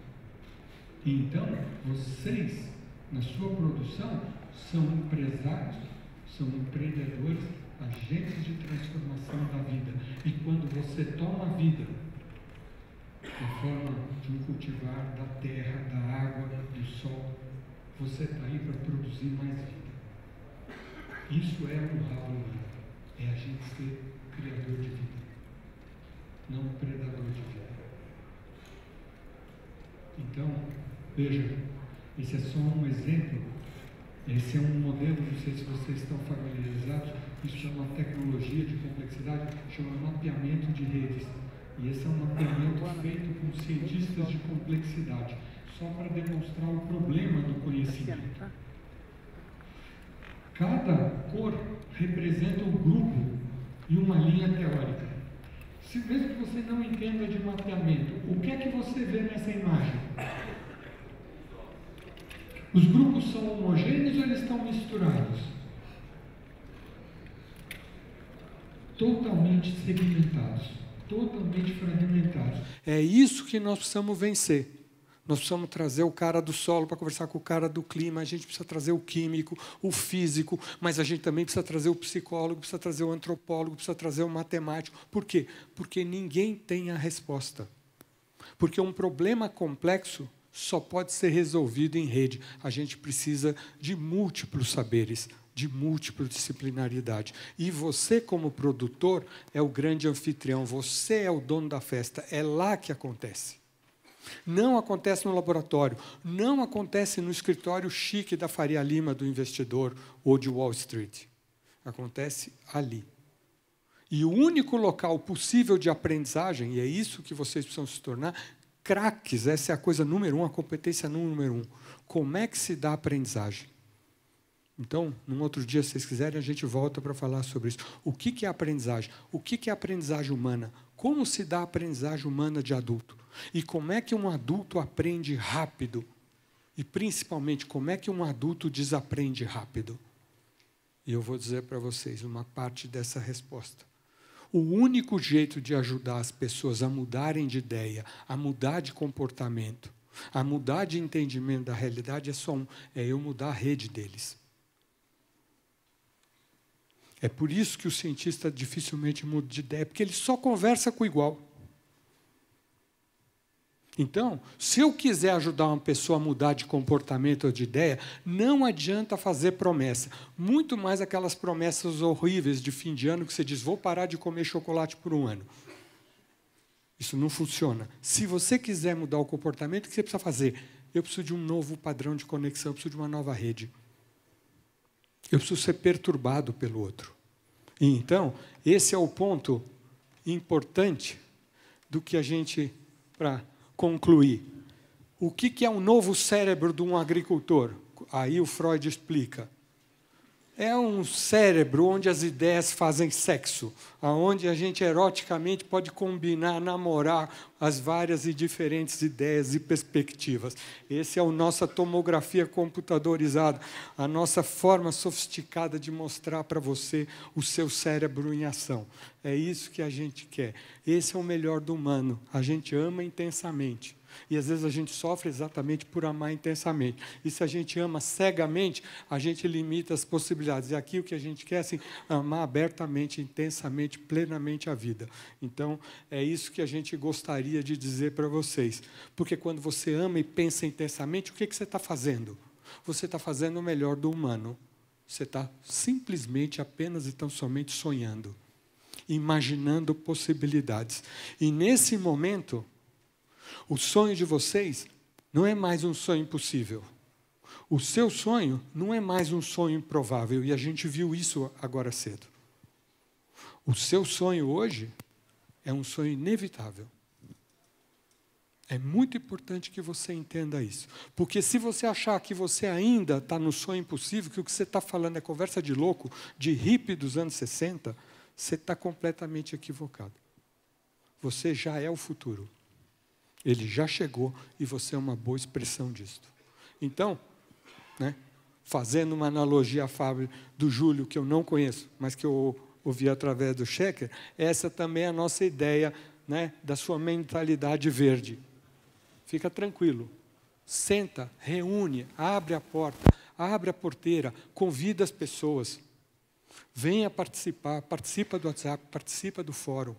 Então, vocês, na sua produção, são empresários, são empreendedores, agentes de transformação da vida. E quando você toma a vida, a forma de um cultivar da terra, da água, do sol, você está aí para produzir mais vida. Isso é honrar ralo humano. É a gente ser criador de vida, não predador de vida. Então, veja, esse é só um exemplo, esse é um modelo, não sei se vocês estão familiarizados, isso chama tecnologia de complexidade, chama mapeamento de redes. E esse é um mapeamento feito com cientistas de complexidade, só para demonstrar o problema do conhecimento. Tá. Cada cor representa um grupo e uma linha teórica. Se mesmo que você não entenda de mapeamento, o que é que você vê nessa imagem? Os grupos são homogêneos ou eles estão misturados? Totalmente segmentados, totalmente fragmentados. É isso que nós precisamos vencer. Nós precisamos trazer o cara do solo para conversar com o cara do clima, a gente precisa trazer o químico, o físico, mas a gente também precisa trazer o psicólogo, precisa trazer o antropólogo, precisa trazer o matemático. Por quê? Porque ninguém tem a resposta. Porque um problema complexo só pode ser resolvido em rede. A gente precisa de múltiplos saberes, de múltipla disciplinaridade E você, como produtor, é o grande anfitrião, você é o dono da festa, é lá que acontece. Não acontece no laboratório, não acontece no escritório chique da Faria Lima do investidor ou de Wall Street. Acontece ali. E o único local possível de aprendizagem, e é isso que vocês precisam se tornar, craques, essa é a coisa número um, a competência número um. Como é que se dá aprendizagem? Então, num outro dia, se vocês quiserem, a gente volta para falar sobre isso. O que é aprendizagem? O que é aprendizagem humana? Como se dá a aprendizagem humana de adulto? E como é que um adulto aprende rápido? E principalmente, como é que um adulto desaprende rápido? E eu vou dizer para vocês uma parte dessa resposta. O único jeito de ajudar as pessoas a mudarem de ideia, a mudar de comportamento, a mudar de entendimento da realidade é só um, é eu mudar a rede deles. É por isso que o cientista dificilmente muda de ideia, porque ele só conversa com o igual. Então, se eu quiser ajudar uma pessoa a mudar de comportamento ou de ideia, não adianta fazer promessa. Muito mais aquelas promessas horríveis de fim de ano que você diz: vou parar de comer chocolate por um ano. Isso não funciona. Se você quiser mudar o comportamento, o que você precisa fazer? Eu preciso de um novo padrão de conexão, eu preciso de uma nova rede. Eu preciso ser perturbado pelo outro. E, então, esse é o ponto importante do que a gente pra concluir. O que é um novo cérebro de um agricultor? Aí o Freud explica é um cérebro onde as ideias fazem sexo, onde a gente eroticamente pode combinar, namorar as várias e diferentes ideias e perspectivas. Esse é a nossa tomografia computadorizada, a nossa forma sofisticada de mostrar para você o seu cérebro em ação. É isso que a gente quer. Esse é o melhor do humano. A gente ama intensamente. E às vezes a gente sofre exatamente por amar intensamente. E se a gente ama cegamente, a gente limita as possibilidades. E aqui o que a gente quer é assim, amar abertamente, intensamente, plenamente a vida. Então, é isso que a gente gostaria de dizer para vocês. Porque quando você ama e pensa intensamente, o que, que você está fazendo? Você está fazendo o melhor do humano. Você está simplesmente, apenas e tão somente sonhando, imaginando possibilidades. E nesse momento o sonho de vocês não é mais um sonho impossível. O seu sonho não é mais um sonho improvável, e a gente viu isso agora cedo. O seu sonho hoje é um sonho inevitável. É muito importante que você entenda isso. Porque se você achar que você ainda está no sonho impossível, que o que você está falando é conversa de louco, de hippie dos anos 60, você está completamente equivocado. Você já é o futuro. Ele já chegou e você é uma boa expressão disto. Então, né, fazendo uma analogia à fábrica do Júlio, que eu não conheço, mas que eu ouvi através do Checker, essa também é a nossa ideia né, da sua mentalidade verde. Fica tranquilo. Senta, reúne, abre a porta, abre a porteira, convida as pessoas. Venha participar, participa do WhatsApp, participa do fórum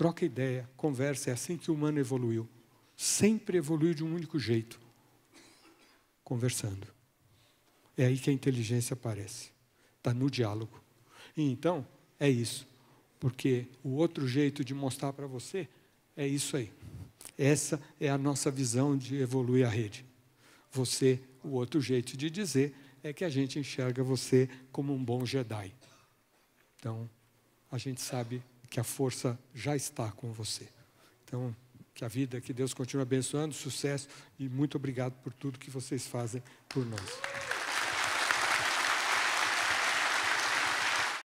troca ideia, conversa, é assim que o humano evoluiu. Sempre evoluiu de um único jeito: conversando. É aí que a inteligência aparece, está no diálogo. E então, é isso, porque o outro jeito de mostrar para você é isso aí. Essa é a nossa visão de evoluir a rede. Você, o outro jeito de dizer é que a gente enxerga você como um bom Jedi. Então, a gente sabe que a força já está com você. Então, que a vida, que Deus continue abençoando, sucesso e muito obrigado por tudo que vocês fazem por nós.